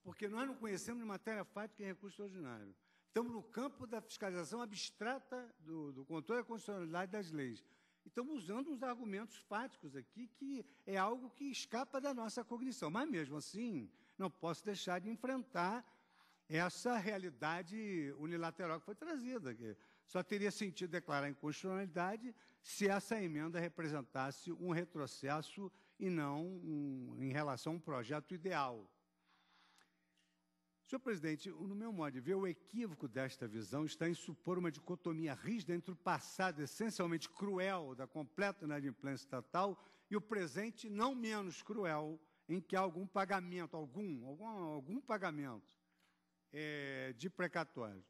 Porque nós não conhecemos de matéria fática em recurso ordinário. Estamos no campo da fiscalização abstrata do, do controle da constitucionalidade das leis. E estamos usando uns argumentos fáticos aqui que é algo que escapa da nossa cognição. Mas mesmo assim, não posso deixar de enfrentar essa realidade unilateral que foi trazida. Que só teria sentido declarar inconstitucionalidade se essa emenda representasse um retrocesso e não um, em relação a um projeto ideal. Senhor presidente, no meu modo de ver, o equívoco desta visão está em supor uma dicotomia rígida entre o passado essencialmente cruel da completa inadimplência estatal e o presente não menos cruel, em que há algum pagamento, algum, algum, algum pagamento é, de precatório.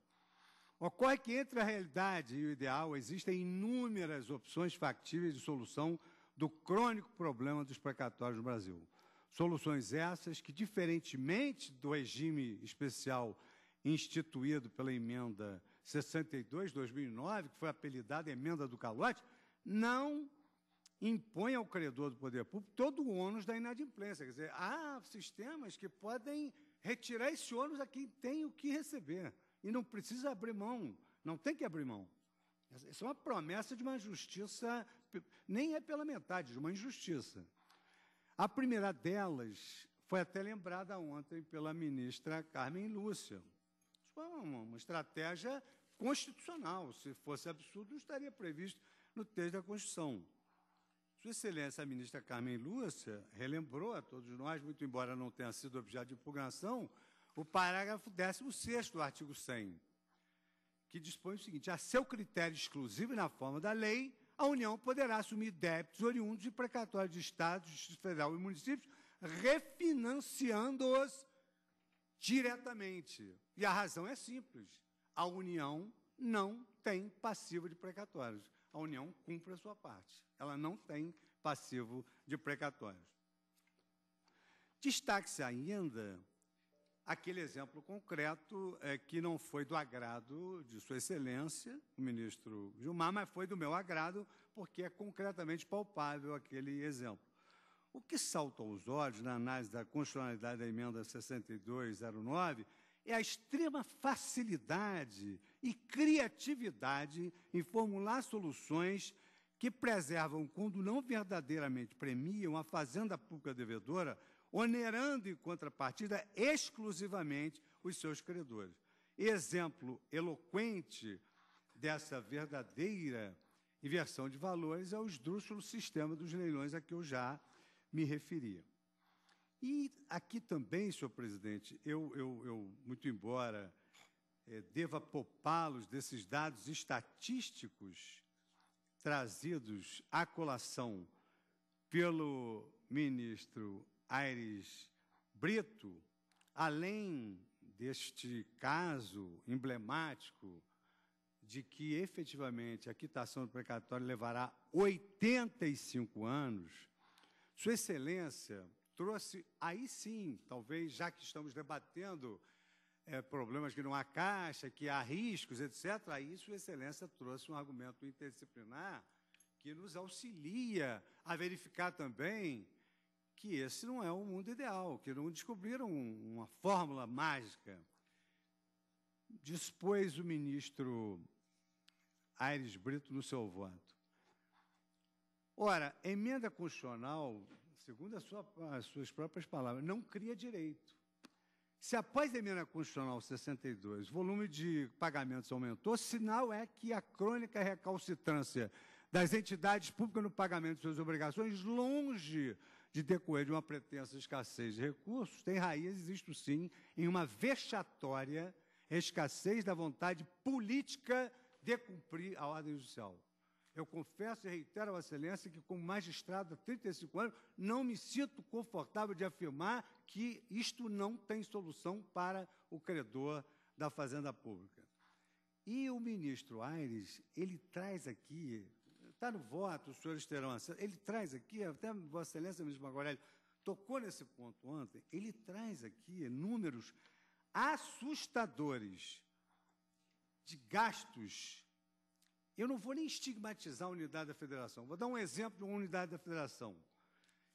Ocorre que entre a realidade e o ideal existem inúmeras opções factíveis de solução do crônico problema dos precatórios no Brasil. Soluções essas que, diferentemente do regime especial instituído pela emenda 62-2009, que foi apelidada emenda do calote, não impõe ao credor do poder público todo o ônus da inadimplência. Quer dizer, há sistemas que podem retirar esse ônus a quem tem o que receber. E não precisa abrir mão, não tem que abrir mão. Isso é uma promessa de uma justiça, nem é pela metade, de uma injustiça. A primeira delas foi até lembrada ontem pela ministra Carmen Lúcia. Isso foi uma, uma estratégia constitucional. Se fosse absurdo, estaria previsto no texto da Constituição. Sua Excelência a ministra Carmen Lúcia relembrou a todos nós, muito embora não tenha sido objeto de impugnação, o parágrafo 16 do artigo 100, que dispõe o seguinte: a seu critério exclusivo e na forma da lei, a União poderá assumir débitos oriundos de precatórios de Estado, Justiça Federal e municípios, refinanciando-os diretamente. E a razão é simples: a União não tem passivo de precatórios. A União cumpre a sua parte. Ela não tem passivo de precatórios. Destaque-se ainda aquele exemplo concreto é, que não foi do agrado de Sua Excelência, o ministro Gilmar, mas foi do meu agrado, porque é concretamente palpável aquele exemplo. O que salta aos olhos na análise da constitucionalidade da emenda 6209 é a extrema facilidade e criatividade em formular soluções que preservam, quando não verdadeiramente premiam, a fazenda pública devedora onerando em contrapartida exclusivamente os seus credores. Exemplo eloquente dessa verdadeira inversão de valores é o esdrúxulo sistema dos leilões a que eu já me referi. E aqui também, senhor presidente, eu, eu, eu muito embora é, deva poupá-los desses dados estatísticos trazidos à colação pelo ministro Aires Brito, além deste caso emblemático de que efetivamente a quitação do precatório levará 85 anos, Sua Excelência trouxe, aí sim, talvez já que estamos debatendo é, problemas que não há caixa, que há riscos, etc., aí Sua Excelência trouxe um argumento interdisciplinar que nos auxilia a verificar também que esse não é o mundo ideal, que não descobriram uma fórmula mágica. Dispôs o ministro Aires Brito no seu voto. Ora, emenda constitucional, segundo sua, as suas próprias palavras, não cria direito. Se após a emenda constitucional 62 o volume de pagamentos aumentou, sinal é que a crônica recalcitrância das entidades públicas no pagamento de suas obrigações, longe de decorrer de uma pretensa escassez de recursos, tem raízes, isto sim, em uma vexatória escassez da vontade política de cumprir a ordem judicial. Eu confesso e reitero a excelência que, como magistrado há 35 anos, não me sinto confortável de afirmar que isto não tem solução para o credor da fazenda pública. E o ministro Aires, ele traz aqui Está no voto, os senhores terão acesso. Ele traz aqui, até Vossa Excelência, ministro Magorelli, tocou nesse ponto ontem, ele traz aqui números assustadores de gastos. Eu não vou nem estigmatizar a unidade da federação. Vou dar um exemplo de uma unidade da federação.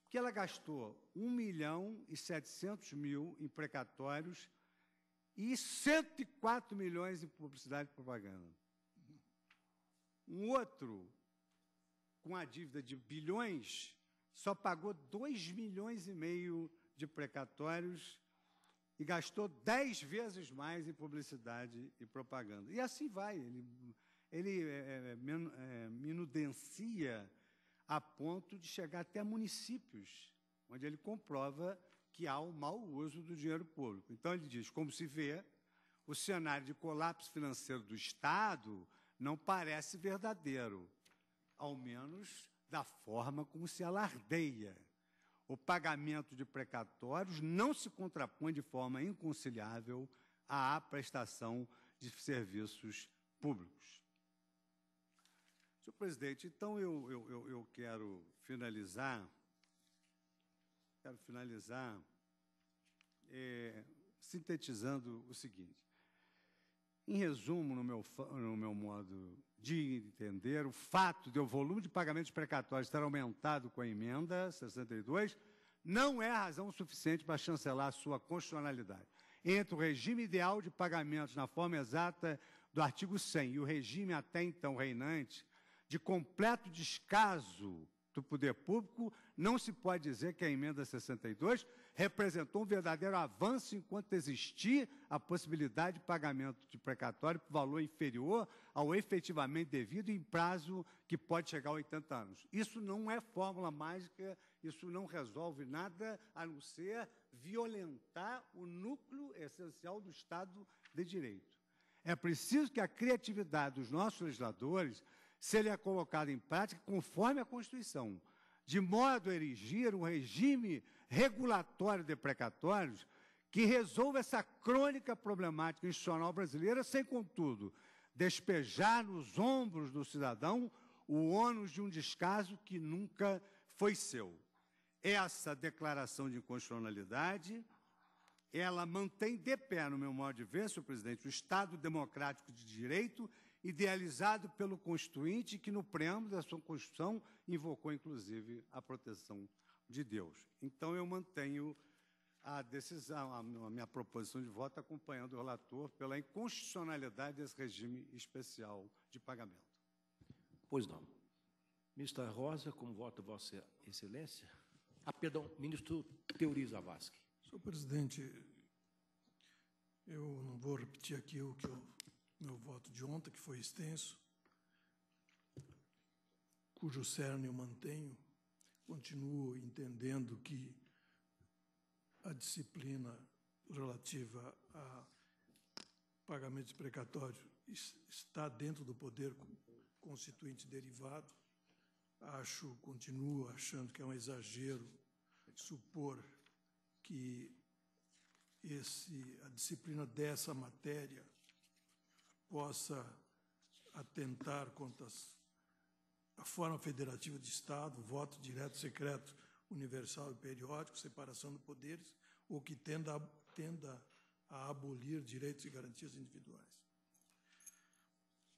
Que ela gastou 1 milhão e 700 mil em precatórios e 104 milhões em publicidade e propaganda. Um outro com a dívida de bilhões, só pagou 2 milhões e meio de precatórios e gastou 10 vezes mais em publicidade e propaganda. E assim vai, ele, ele é, é, é, é, minudencia a ponto de chegar até municípios, onde ele comprova que há o um mau uso do dinheiro público. Então ele diz, como se vê, o cenário de colapso financeiro do Estado não parece verdadeiro ao menos da forma como se alardeia. O pagamento de precatórios não se contrapõe de forma inconciliável à prestação de serviços públicos. Senhor presidente, então eu, eu, eu, eu quero finalizar, quero finalizar é, sintetizando o seguinte. Em resumo, no meu, no meu modo de entender o fato de o volume de pagamentos precatórios ter aumentado com a emenda 62 não é razão suficiente para chancelar sua constitucionalidade. Entre o regime ideal de pagamentos na forma exata do artigo 100 e o regime até então reinante de completo descaso do poder público, não se pode dizer que a emenda 62 representou um verdadeiro avanço enquanto existir a possibilidade de pagamento de precatório por valor inferior ao efetivamente devido em prazo que pode chegar a 80 anos. Isso não é fórmula mágica, isso não resolve nada a não ser violentar o núcleo essencial do Estado de Direito. É preciso que a criatividade dos nossos legisladores se ele é colocado em prática conforme a Constituição, de modo a erigir um regime regulatório de precatórios que resolva essa crônica problemática institucional brasileira, sem, contudo, despejar nos ombros do cidadão o ônus de um descaso que nunca foi seu. Essa declaração de inconstitucionalidade, ela mantém de pé, no meu modo de ver, senhor presidente, o Estado democrático de direito idealizado pelo Constituinte, que no preâmbulo da sua Constituição invocou, inclusive, a proteção de Deus. Então, eu mantenho a decisão, a minha proposição de voto acompanhando o relator pela inconstitucionalidade desse regime especial de pagamento. Pois não. Ministra Rosa, como voto Vossa Excelência? Ah, perdão, ministro Teoriza Vasque. Senhor presidente, eu não vou repetir aqui o que o meu voto de ontem, que foi extenso, cujo cerne eu mantenho, continuo entendendo que a disciplina relativa a pagamentos precatórios está dentro do poder constituinte derivado. Acho, continuo achando que é um exagero supor que esse, a disciplina dessa matéria possa atentar contra a forma federativa de Estado, voto direto, secreto, universal e periódico, separação de poderes, ou que tenda a, tenda a abolir direitos e garantias individuais.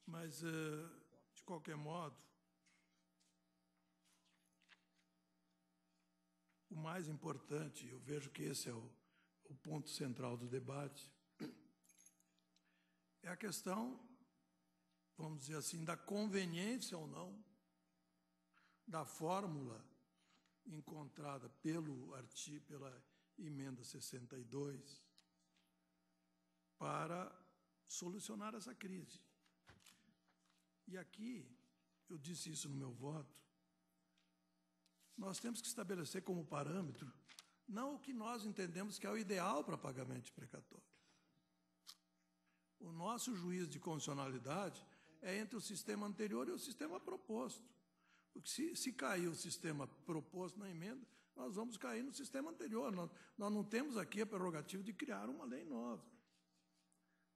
Mas, eh, de qualquer modo, o mais importante, eu vejo que esse é o, o ponto central do debate, é a questão, vamos dizer assim, da conveniência ou não da fórmula encontrada pelo artigo, pela emenda 62 para solucionar essa crise. E aqui, eu disse isso no meu voto, nós temos que estabelecer como parâmetro não o que nós entendemos que é o ideal para pagamento de precatório, o nosso juízo de condicionalidade é entre o sistema anterior e o sistema proposto. Porque se, se cair o sistema proposto na emenda, nós vamos cair no sistema anterior. Nós, nós não temos aqui a prerrogativa de criar uma lei nova.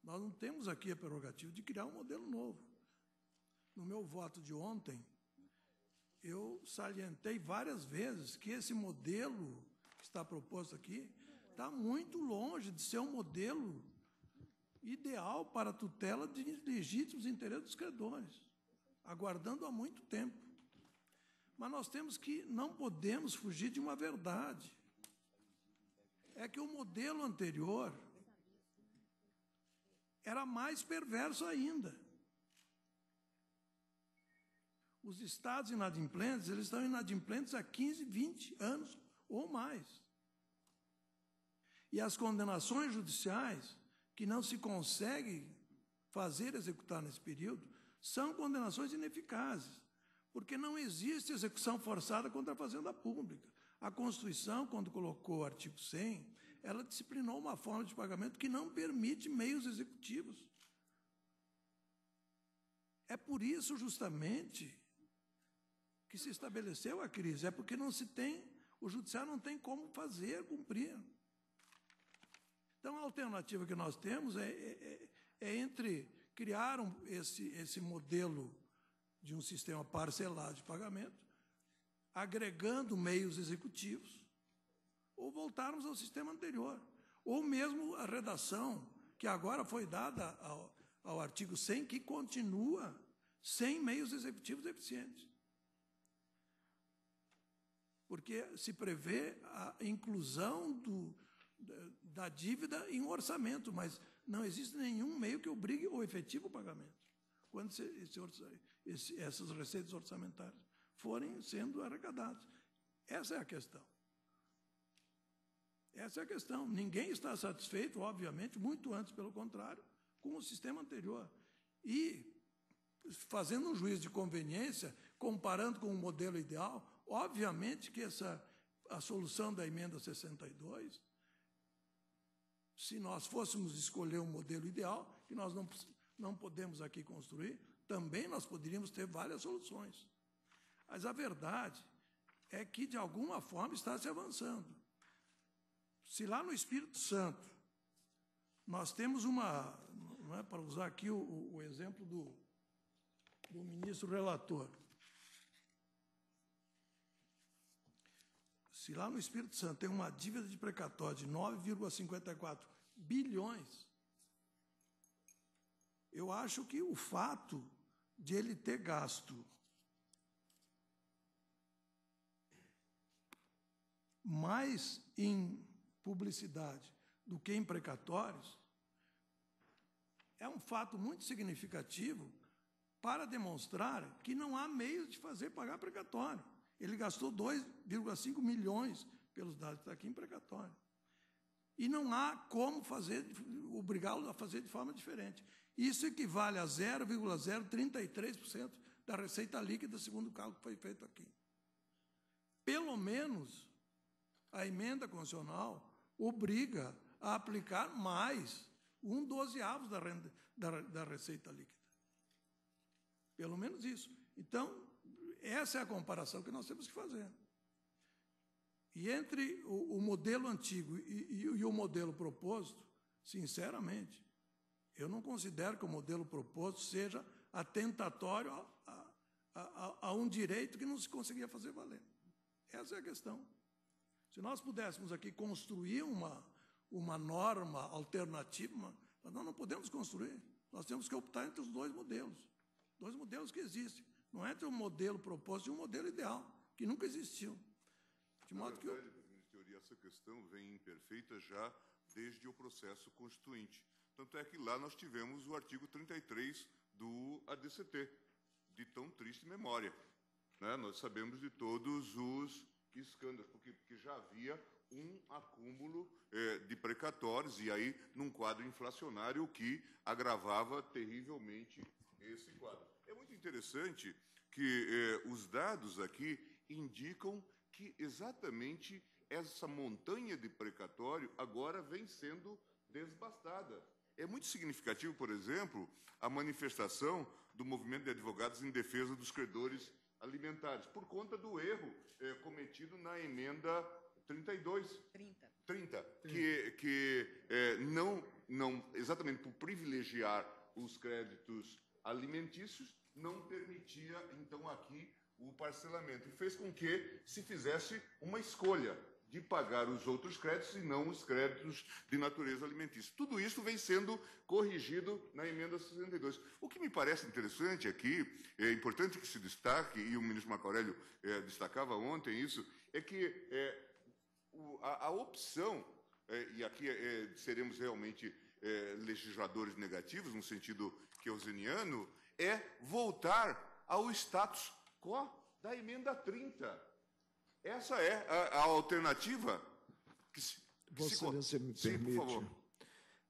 Nós não temos aqui a prerrogativa de criar um modelo novo. No meu voto de ontem, eu salientei várias vezes que esse modelo que está proposto aqui está muito longe de ser um modelo ideal para a tutela de legítimos interesses dos credores, aguardando há muito tempo. Mas nós temos que não podemos fugir de uma verdade. É que o modelo anterior era mais perverso ainda. Os estados inadimplentes, eles estão inadimplentes há 15, 20 anos ou mais. E as condenações judiciais que não se consegue fazer executar nesse período, são condenações ineficazes, porque não existe execução forçada contra a fazenda pública. A Constituição, quando colocou o artigo 100, ela disciplinou uma forma de pagamento que não permite meios executivos. É por isso, justamente, que se estabeleceu a crise. É porque não se tem, o judiciário não tem como fazer cumprir. Então, a alternativa que nós temos é, é, é, é entre criar um, esse, esse modelo de um sistema parcelado de pagamento, agregando meios executivos, ou voltarmos ao sistema anterior, ou mesmo a redação que agora foi dada ao, ao artigo 100, que continua sem meios executivos eficientes. Porque se prevê a inclusão do, da dívida em um orçamento, mas não existe nenhum meio que obrigue o efetivo pagamento. Quando esse, esse, essas receitas orçamentárias forem sendo arrecadadas. Essa é a questão. Essa é a questão. Ninguém está satisfeito, obviamente, muito antes, pelo contrário, com o sistema anterior. E, fazendo um juízo de conveniência, comparando com o modelo ideal, obviamente que essa, a solução da emenda 62 se nós fôssemos escolher um modelo ideal, que nós não, não podemos aqui construir, também nós poderíamos ter várias soluções. Mas a verdade é que, de alguma forma, está se avançando. Se lá no Espírito Santo nós temos uma, é, para usar aqui o, o exemplo do, do ministro relator, Se lá no Espírito Santo tem uma dívida de precatório de 9,54 bilhões, eu acho que o fato de ele ter gasto mais em publicidade do que em precatórios é um fato muito significativo para demonstrar que não há meios de fazer pagar precatório. Ele gastou 2,5 milhões pelos dados que está aqui em precatório. E não há como fazer, obrigá-lo a fazer de forma diferente. Isso equivale a 0,033% da receita líquida, segundo o cálculo que foi feito aqui. Pelo menos, a emenda constitucional obriga a aplicar mais um dozeavos da, renda, da, da receita líquida. Pelo menos isso. Então, essa é a comparação que nós temos que fazer. E entre o, o modelo antigo e, e, e o modelo proposto, sinceramente, eu não considero que o modelo proposto seja atentatório a, a, a, a, um direito que não se conseguia fazer valer. Essa é a questão. Se nós pudéssemos aqui construir uma, uma norma alternativa, nós não podemos construir. Nós temos que optar entre os dois modelos. Dois modelos que existem. Não é de um modelo proposto, de um modelo ideal, que nunca existiu. De modo que. Eu... Em teoria, essa questão vem imperfeita já desde o processo constituinte. Tanto é que lá nós tivemos o artigo 33 do ADCT, de tão triste memória. Né? Nós sabemos de todos os escândalos, porque, porque já havia um acúmulo eh, de precatórios, e aí num quadro inflacionário que agravava terrivelmente esse quadro interessante que eh, os dados aqui indicam que exatamente essa montanha de precatório agora vem sendo desbastada. É muito significativo, por exemplo, a manifestação do movimento de advogados em defesa dos credores alimentares, por conta do erro eh, cometido na emenda 32. 30. 30, 30. que, que eh, não, não, exatamente por privilegiar os créditos alimentícios, não permitia, então, aqui o parcelamento. E fez com que se fizesse uma escolha de pagar os outros créditos e não os créditos de natureza alimentícia. Tudo isso vem sendo corrigido na emenda 62. O que me parece interessante aqui, é importante que se destaque, e o ministro Macaurélio é, destacava ontem isso, é que é, o, a, a, opção, é, e aqui é, seremos realmente é, legisladores negativos, no sentido keuseniano, é voltar ao status quo da emenda 30. Essa é a, a alternativa que se, a Vossa Excelência me permite. por favor.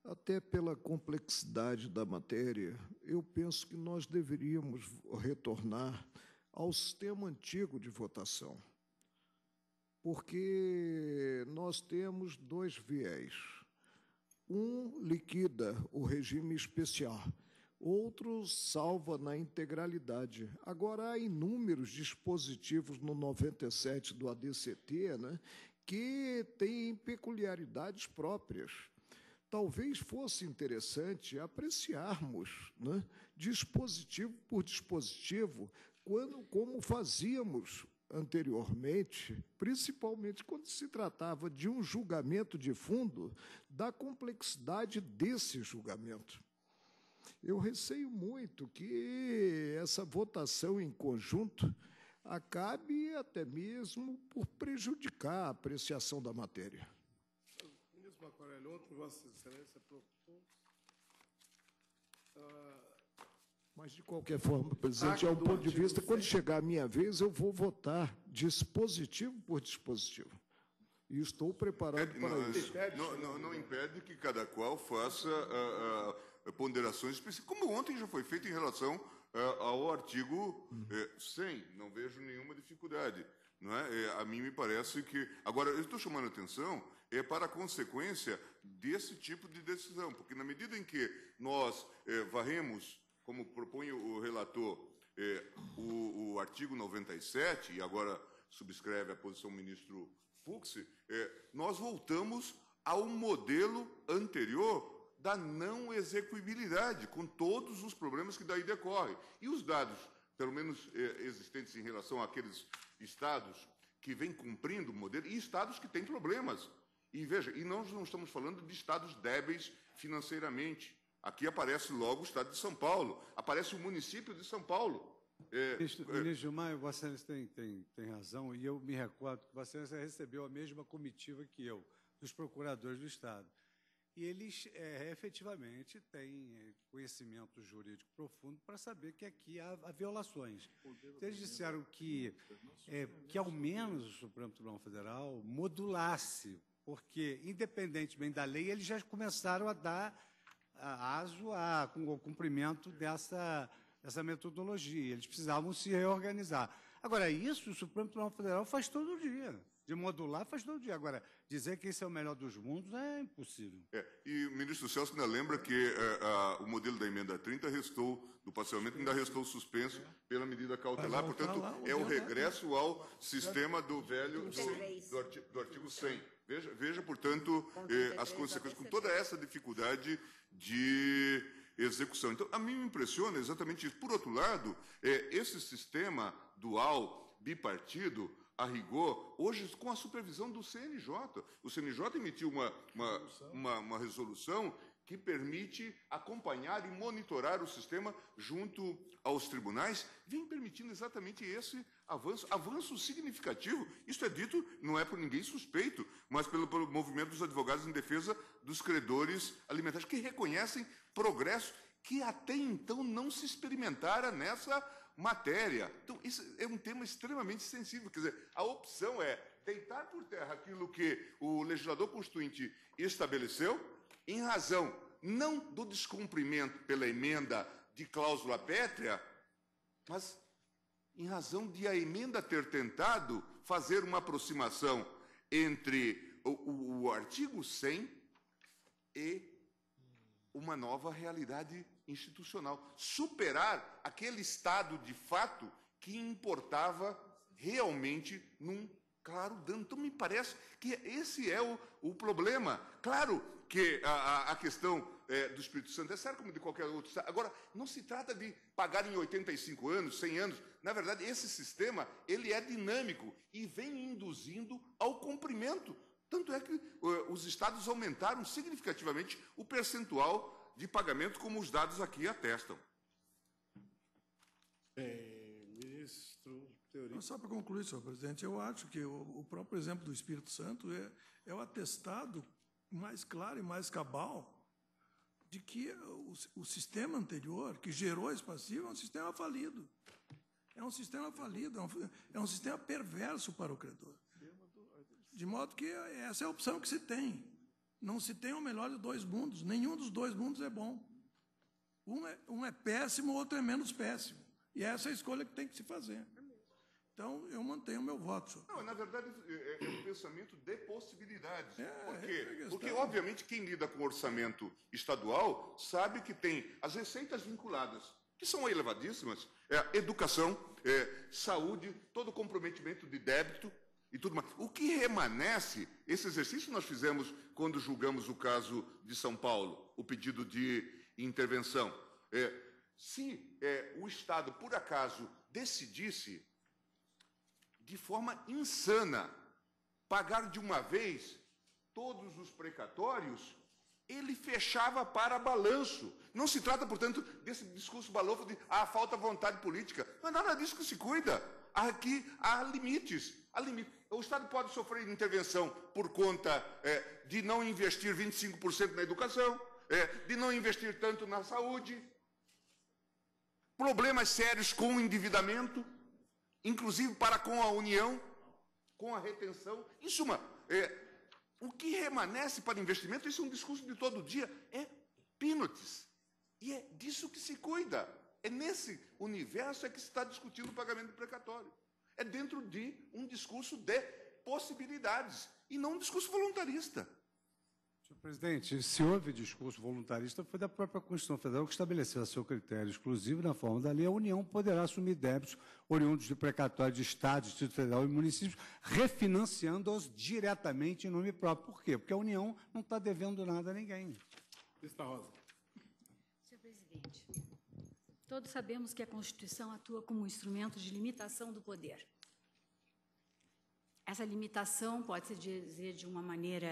Até pela complexidade da matéria, eu penso que nós deveríamos retornar ao sistema antigo de votação, porque nós temos dois viés. Um liquida o regime especial outros salva na integralidade. Agora, há inúmeros dispositivos no 97 do ADCT né, que têm peculiaridades próprias. Talvez fosse interessante apreciarmos né, dispositivo por dispositivo, quando, como fazíamos anteriormente, principalmente quando se tratava de um julgamento de fundo, da complexidade desse julgamento. Eu receio muito que essa votação em conjunto acabe até mesmo por prejudicar a apreciação da matéria. Ministro Macorelli, ontem Vossa Excelência propôs. Ah, Mas, de qualquer forma, presidente, é um ponto de vista. Quando chegar a minha vez, eu vou votar dispositivo por dispositivo. E estou preparado é, para não, isso. Não, não, não impede que cada qual faça. Uh, uh é, ponderações específicas, como ontem já foi feito em relação uh, ao artigo uh, é, 100. Não vejo nenhuma dificuldade. Não é? é a mim me parece que. Agora, eu estou chamando a atenção é para a consequência desse tipo de decisão, porque na medida em que nós varremos, como propõe o relator, o, o artigo 97, e agora subscreve a posição do ministro Fux, é, nós voltamos ao modelo anterior da não execuibilidade, com todos os problemas que daí decorrem. E os dados, pelo menos eh, existentes em relação àqueles estados que vêm cumprindo o modelo, e estados que têm problemas. E veja, e nós não estamos falando de estados débeis financeiramente. Aqui aparece logo o estado de São Paulo, aparece o município de São Paulo. É, ministro, é... ministro Gilmar, o Excelência tem, tem, tem razão, e eu me recordo que o Excelência recebeu a mesma comitiva que eu, dos procuradores do Estado. E eles é, efetivamente têm é, conhecimento jurídico profundo para saber que aqui há, há violações. Então, eles disseram que, é, é, que ao menos né? o Supremo Tribunal Federal modulasse, porque, independentemente da lei, eles já começaram a dar aso ao cumprimento dessa, dessa metodologia. Eles precisavam se reorganizar. Agora, isso o Supremo Tribunal Federal faz todo dia. De modular faz todo dia. Agora, dizer que esse é o melhor dos mundos é impossível. É, e o ministro Celso ainda lembra que é, a, o modelo da emenda 30 restou, do parcelamento ainda restou suspenso pela medida cautelar, portanto, lá, o é o regresso ao sistema do velho, do, do, artigo, do artigo 100. Veja, veja portanto, é, as consequências, com toda essa dificuldade de execução. Então, a mim me impressiona exatamente isso. Por outro lado, é, esse sistema dual, bipartido, a rigor, hoje com a supervisão do CNJ. O CNJ emitiu uma, uma, uma, uma resolução que permite acompanhar e monitorar o sistema junto aos tribunais, vem permitindo exatamente esse avanço, avanço significativo. Isso é dito, não é por ninguém suspeito, mas pelo, pelo movimento dos advogados em defesa dos credores alimentares, que reconhecem progresso que até então não se experimentara nessa matéria. Então, isso é um tema extremamente sensível. Quer dizer, a opção é deitar por terra aquilo que o legislador constituinte estabeleceu, em razão não do descumprimento pela emenda de cláusula pétrea, mas em razão de a emenda ter tentado fazer uma aproximação entre o, o, o artigo 100 e uma nova realidade institucional, superar aquele estado de fato que importava realmente num claro dano. Então, me parece que esse é o, o problema. Claro que a, a questão é, do Espírito Santo é séria como de qualquer outro estado. Agora, não se trata de pagar em 85 anos, 100 anos. Na verdade, esse sistema ele é dinâmico e vem induzindo ao cumprimento. Tanto é que uh, os estados aumentaram significativamente o percentual de pagamento, como os dados aqui atestam. Bem, é, ministro Teori. Só para concluir, senhor presidente, eu acho que o, o próprio exemplo do Espírito Santo é, é o atestado mais claro e mais cabal de que o, o sistema anterior, que gerou esse passivo, é um sistema falido. É um sistema falido, é um, é um sistema perverso para o credor. De modo que essa é a opção que se tem. Não se tem o melhor de dois mundos, nenhum dos dois mundos é bom. Um é, um é péssimo, o outro é menos péssimo. E é essa é a escolha que tem que se fazer. Então, eu mantenho o meu voto. Senhor. Não, na verdade, é, é, é um pensamento de possibilidades. É, Por quê? É Porque, obviamente, quem lida com orçamento estadual sabe que tem as receitas vinculadas, que são elevadíssimas, é, educação, saúde, todo comprometimento de débito, e tudo mais. O que remanesce, esse exercício nós fizemos quando julgamos o caso de São Paulo, o pedido de intervenção. É, se é, o Estado, por acaso, decidisse, de forma insana, pagar de uma vez todos os precatórios, ele fechava para balanço. Não se trata, portanto, desse discurso balofo de ah, falta vontade política. Não é nada disso que se cuida. Aqui há limites. Há limites. O Estado pode sofrer intervenção por conta é, de não investir 25% na educação, é, de não investir tanto na saúde, problemas sérios com o endividamento, inclusive para com a União, com a retenção. Em suma, é, o que remanesce para investimento, isso é um discurso de todo dia, é peanuts. E é disso que se cuida. É nesse universo é que se está discutindo o pagamento precatório. É dentro de um discurso de possibilidades e não um discurso voluntarista. Senhor presidente, se houve discurso voluntarista, foi da própria Constituição Federal que estabeleceu a seu critério exclusivo na forma da lei. A União poderá assumir débitos oriundos de precatórios de Estado, Distrito Federal e municípios, refinanciando-os diretamente em nome próprio. Por quê? Porque a União não está devendo nada a ninguém. Ministra Rosa. Senhor presidente, Todos sabemos que a Constituição atua como um instrumento de limitação do poder. Essa limitação pode se dizer de uma maneira,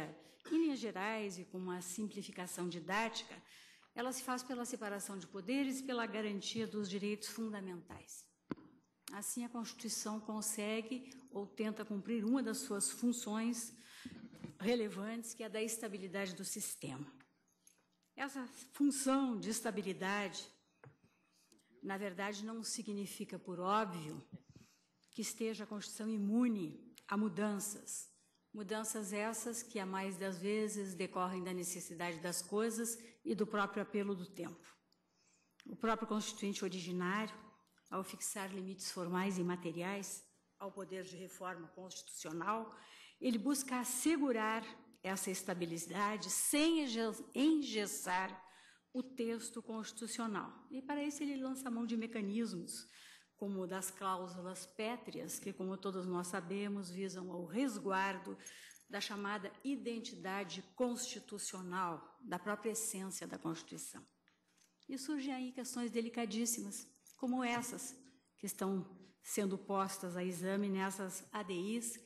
em linhas gerais e com uma simplificação didática, ela se faz pela separação de poderes e pela garantia dos direitos fundamentais. Assim, a Constituição consegue ou tenta cumprir uma das suas funções relevantes, que é a da estabilidade do sistema. Essa função de estabilidade na verdade, não significa, por óbvio, que esteja a Constituição imune a mudanças. Mudanças essas que, a mais das vezes, decorrem da necessidade das coisas e do próprio apelo do tempo. O próprio Constituinte originário, ao fixar limites formais e materiais ao poder de reforma constitucional, ele busca assegurar essa estabilidade sem engessar o texto constitucional. E para isso ele lança mão de mecanismos, como das cláusulas pétreas, que, como todos nós sabemos, visam ao resguardo da chamada identidade constitucional, da própria essência da Constituição. E surgem aí questões delicadíssimas, como essas, que estão sendo postas a exame nessas ADIs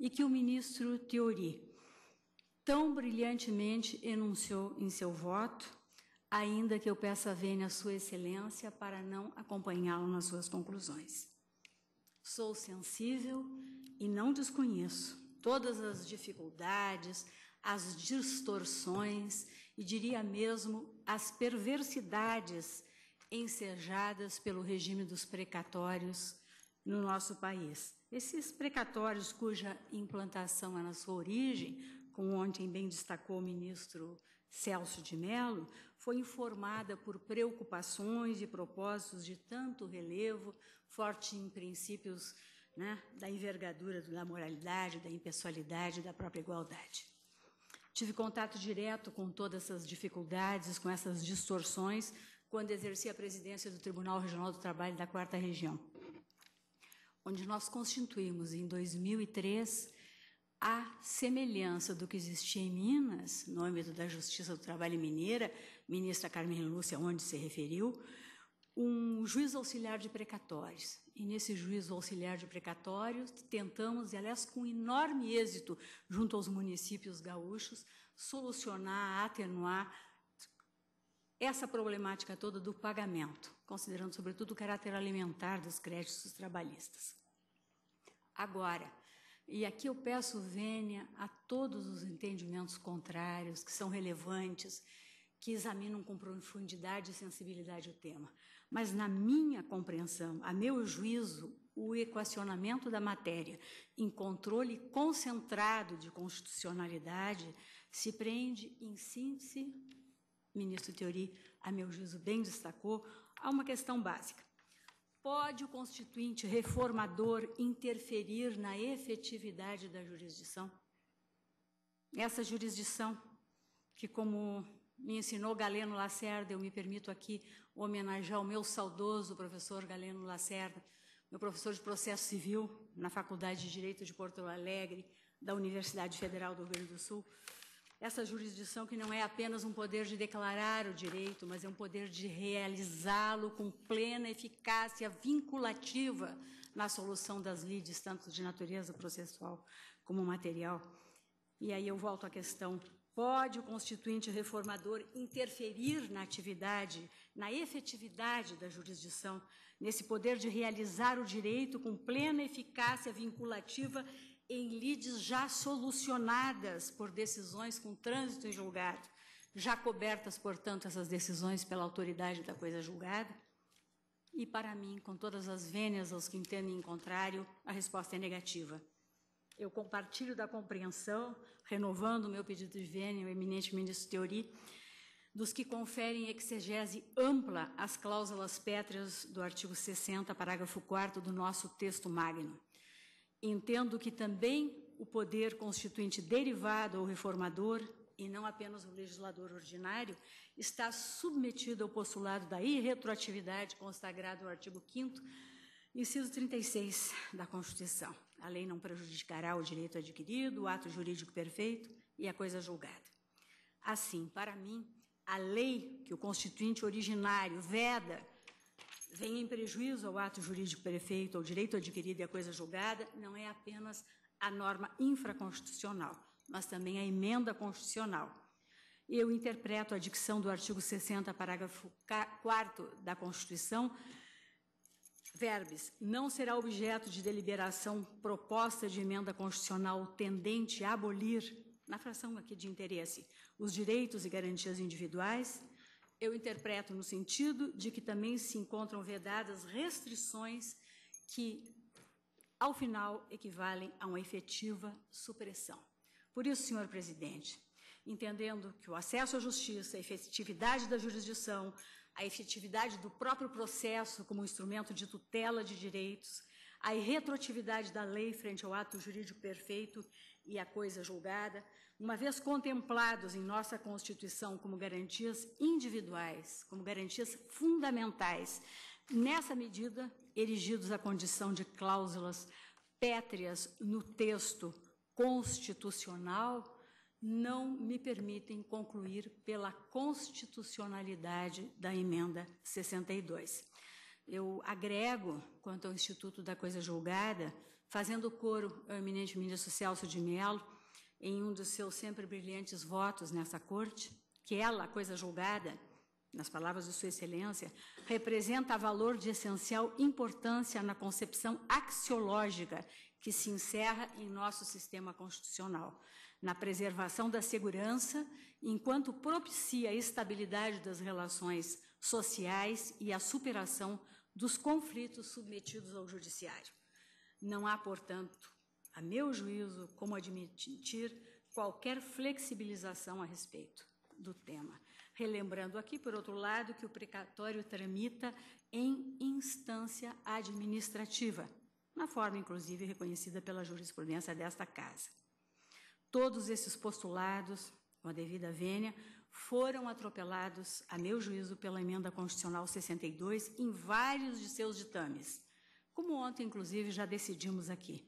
e que o ministro Teori tão brilhantemente enunciou em seu voto ainda que eu peça a vênia a Sua Excelência para não acompanhá-lo nas suas conclusões. Sou sensível e não desconheço todas as dificuldades, as distorções e diria mesmo as perversidades ensejadas pelo regime dos precatórios no nosso país. Esses precatórios cuja implantação é na sua origem, como ontem bem destacou o ministro Celso de Mello, foi informada por preocupações e propósitos de tanto relevo, forte em princípios né, da envergadura da moralidade, da impessoalidade, da própria igualdade. Tive contato direto com todas essas dificuldades, com essas distorções, quando exerci a presidência do Tribunal Regional do Trabalho da Quarta Região, onde nós constituímos em 2003 a semelhança do que existia em Minas, no âmbito da Justiça do Trabalho Mineira, ministra Carmen Lúcia, onde se referiu, um juiz auxiliar de precatórios. E nesse juiz auxiliar de precatórios, tentamos, e aliás com enorme êxito, junto aos municípios gaúchos, solucionar, atenuar essa problemática toda do pagamento, considerando sobretudo o caráter alimentar dos créditos trabalhistas. Agora, e aqui eu peço vênia a todos os entendimentos contrários que são relevantes, que examinam com profundidade e sensibilidade o tema. Mas na minha compreensão, a meu juízo, o equacionamento da matéria em controle concentrado de constitucionalidade se prende em síntese, ministro Teori, a meu juízo bem destacou, a uma questão básica. Pode o constituinte reformador interferir na efetividade da jurisdição? Essa jurisdição, que, como me ensinou Galeno Lacerda, eu me permito aqui homenagear o meu saudoso professor Galeno Lacerda, meu professor de processo civil na Faculdade de Direito de Porto Alegre, da Universidade Federal do Rio Grande do Sul essa jurisdição que não é apenas um poder de declarar o direito, mas é um poder de realizá-lo com plena eficácia vinculativa na solução das lides, tanto de natureza processual como material. E aí eu volto à questão: pode o constituinte reformador interferir na atividade, na efetividade da jurisdição, nesse poder de realizar o direito com plena eficácia vinculativa em lides já solucionadas por decisões com trânsito em julgado, já cobertas, portanto, essas decisões pela autoridade da coisa julgada? E para mim, com todas as vênias aos que entendem em contrário, a resposta é negativa. Eu compartilho da compreensão, renovando o meu pedido de vênia, o eminente ministro Teori, dos que conferem exegese ampla às cláusulas pétreas do artigo 60, parágrafo 4 do nosso texto magno. Entendo que também o poder constituinte derivado ao reformador, e não apenas o legislador ordinário, está submetido ao postulado da irretroatividade consagrado no artigo 5 inciso 36 da Constituição. A lei não prejudicará o direito adquirido, o ato jurídico perfeito e a coisa julgada. Assim, para mim, a lei que o constituinte originário veda Vem em prejuízo ao ato jurídico perfeito, ao direito adquirido e à coisa julgada, não é apenas a norma infraconstitucional, mas também a emenda constitucional. Eu interpreto a dicção do artigo 60, parágrafo 4 da Constituição, verbes, não será objeto de deliberação proposta de emenda constitucional tendente a abolir, na fração aqui de interesse, os direitos e garantias individuais, eu interpreto no sentido de que também se encontram vedadas restrições que, ao final, equivalem a uma efetiva supressão. Por isso, senhor presidente, entendendo que o acesso à justiça, a efetividade da jurisdição, a efetividade do próprio processo como instrumento de tutela de direitos, a irretroatividade da lei frente ao ato jurídico perfeito e à coisa julgada, uma vez contemplados em nossa Constituição como garantias individuais, como garantias fundamentais, nessa medida, erigidos à condição de cláusulas pétreas no texto constitucional, não me permitem concluir pela constitucionalidade da emenda 62. Eu agrego, quanto ao Instituto da Coisa Julgada, fazendo coro ao eminente ministro Celso de Mello, em um dos seus sempre brilhantes votos nessa corte, que ela, coisa julgada, nas palavras de Sua Excelência, representa valor de essencial importância na concepção axiológica que se encerra em nosso sistema constitucional, na preservação da segurança, enquanto propicia a estabilidade das relações sociais e a superação dos conflitos submetidos ao judiciário. Não há, portanto, a meu juízo, como admitir qualquer flexibilização a respeito do tema. Relembrando aqui, por outro lado, que o precatório tramita em instância administrativa, na forma inclusive reconhecida pela jurisprudência desta casa. Todos esses postulados, com a devida vênia, foram atropelados, a meu juízo, pela emenda constitucional 62 em vários de seus ditames, como ontem inclusive já decidimos aqui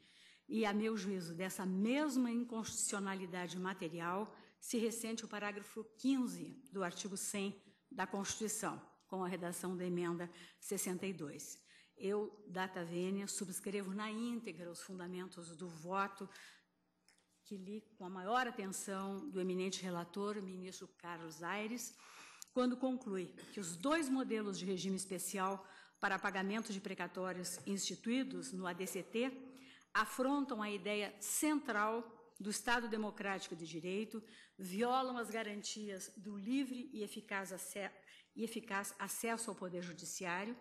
e, a meu juízo, dessa mesma inconstitucionalidade material se ressente o parágrafo 15 do artigo 100 da Constituição, com a redação da emenda 62. Eu, data vênia, subscrevo na íntegra os fundamentos do voto que li com a maior atenção do eminente relator, ministro Carlos Aires, quando conclui que os dois modelos de regime especial para pagamento de precatórios instituídos no ADCT afrontam a ideia central do Estado Democrático de Direito, violam as garantias do livre e eficaz, e eficaz acesso ao Poder Judiciário,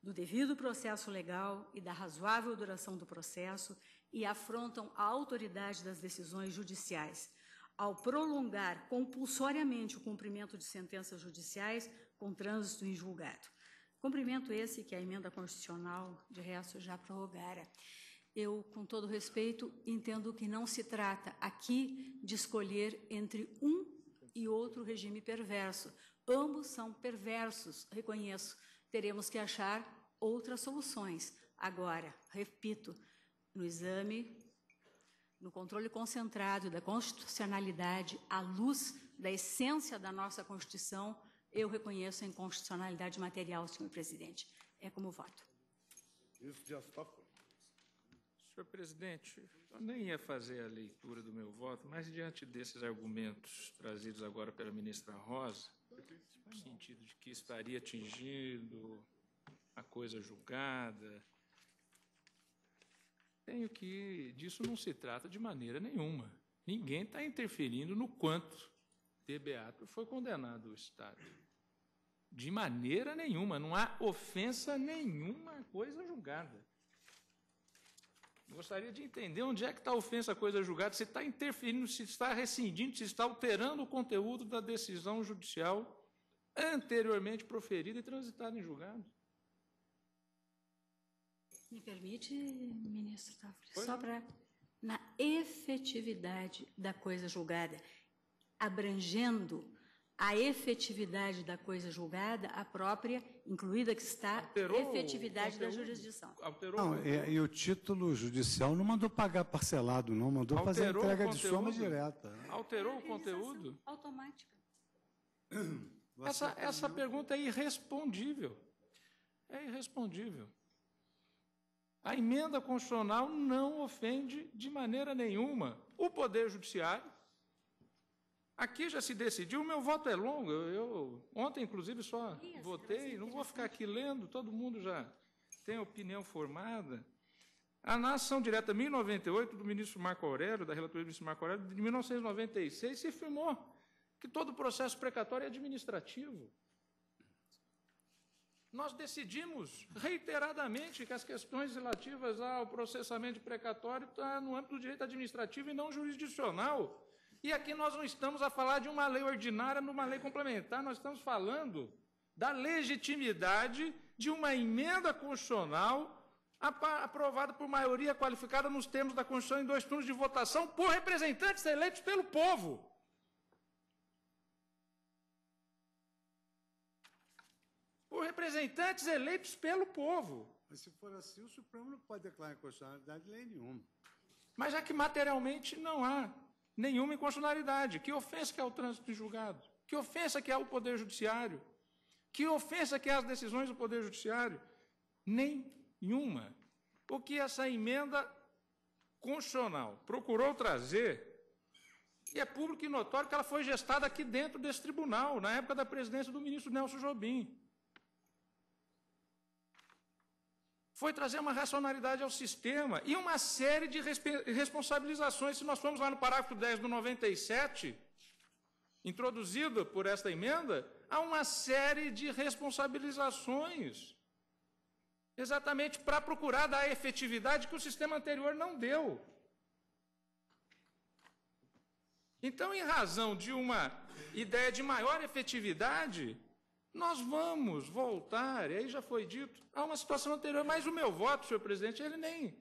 do devido processo legal e da razoável duração do processo e afrontam a autoridade das decisões judiciais, ao prolongar compulsoriamente o cumprimento de sentenças judiciais com trânsito em julgado. Cumprimento esse que a emenda constitucional de resto já prorrogara eu, com todo respeito, entendo que não se trata aqui de escolher entre um e outro regime perverso. Ambos são perversos, reconheço. Teremos que achar outras soluções. Agora, repito, no exame, no controle concentrado da constitucionalidade, à luz da essência da nossa Constituição, eu reconheço a inconstitucionalidade material, senhor presidente. É como voto. Isso já está Senhor presidente, eu nem ia fazer a leitura do meu voto, mas diante desses argumentos trazidos agora pela ministra Rosa, no sentido de que estaria atingindo a coisa julgada, tenho que disso não se trata de maneira nenhuma. Ninguém está interferindo no quanto de Beato foi condenado o Estado. De maneira nenhuma, não há ofensa nenhuma coisa julgada. Gostaria de entender onde é que está a ofensa à coisa julgada, se está interferindo, se está rescindindo, se está alterando o conteúdo da decisão judicial anteriormente proferida e transitada em julgado. Me permite, ministro Tafra, só para. Na efetividade da coisa julgada, abrangendo a efetividade da coisa julgada, a própria, incluída que está, alterou, efetividade alterou, da jurisdição. Alterou. Não, é, e, e, o título judicial não mandou pagar parcelado, não, mandou alterou fazer entrega conteúdo, de soma direta. Alterou o conteúdo? Automática. Essa, essa pergunta é irrespondível. É irrespondível. A emenda constitucional não ofende de maneira nenhuma o Poder Judiciário Aqui já se decidiu, o meu voto é longo. Eu, eu ontem, inclusive, só votei, não vou ficar aqui lendo, todo mundo já tem opinião formada. A nação direta 1098 do ministro Marco Aurélio, da relatoria do ministro Marco Aurélio, de 1996, se firmou que todo o processo precatório é administrativo. Nós decidimos reiteradamente que as questões relativas ao processamento precatório estão tá no âmbito do direito administrativo e não jurisdicional. E aqui nós não estamos a falar de uma lei ordinária numa lei complementar, nós estamos falando da legitimidade de uma emenda constitucional aprovada por maioria qualificada nos termos da Constituição em dois turnos de votação por representantes eleitos pelo povo. Por representantes eleitos pelo povo. Mas se for assim, o Supremo não pode declarar inconstitucionalidade de lei nenhuma. Mas já que materialmente não há nenhuma inconstitucionalidade. Que ofensa que é o trânsito em julgado? Que ofensa que é o Poder Judiciário? Que ofensa que é as decisões do Poder Judiciário? Nenhuma. O que essa emenda constitucional procurou trazer, e é público e notório que ela foi gestada aqui dentro desse tribunal, na época da presidência do ministro Nelson Jobim. foi trazer uma racionalidade ao sistema e uma série de responsabilizações. Se nós formos lá no parágrafo 10 do 97, introduzido por esta emenda, há uma série de responsabilizações, exatamente para procurar dar a efetividade que o sistema anterior não deu. Então, em razão de uma ideia de maior efetividade, nós vamos voltar, e aí já foi dito, a uma situação anterior, mas o meu voto, senhor presidente, ele nem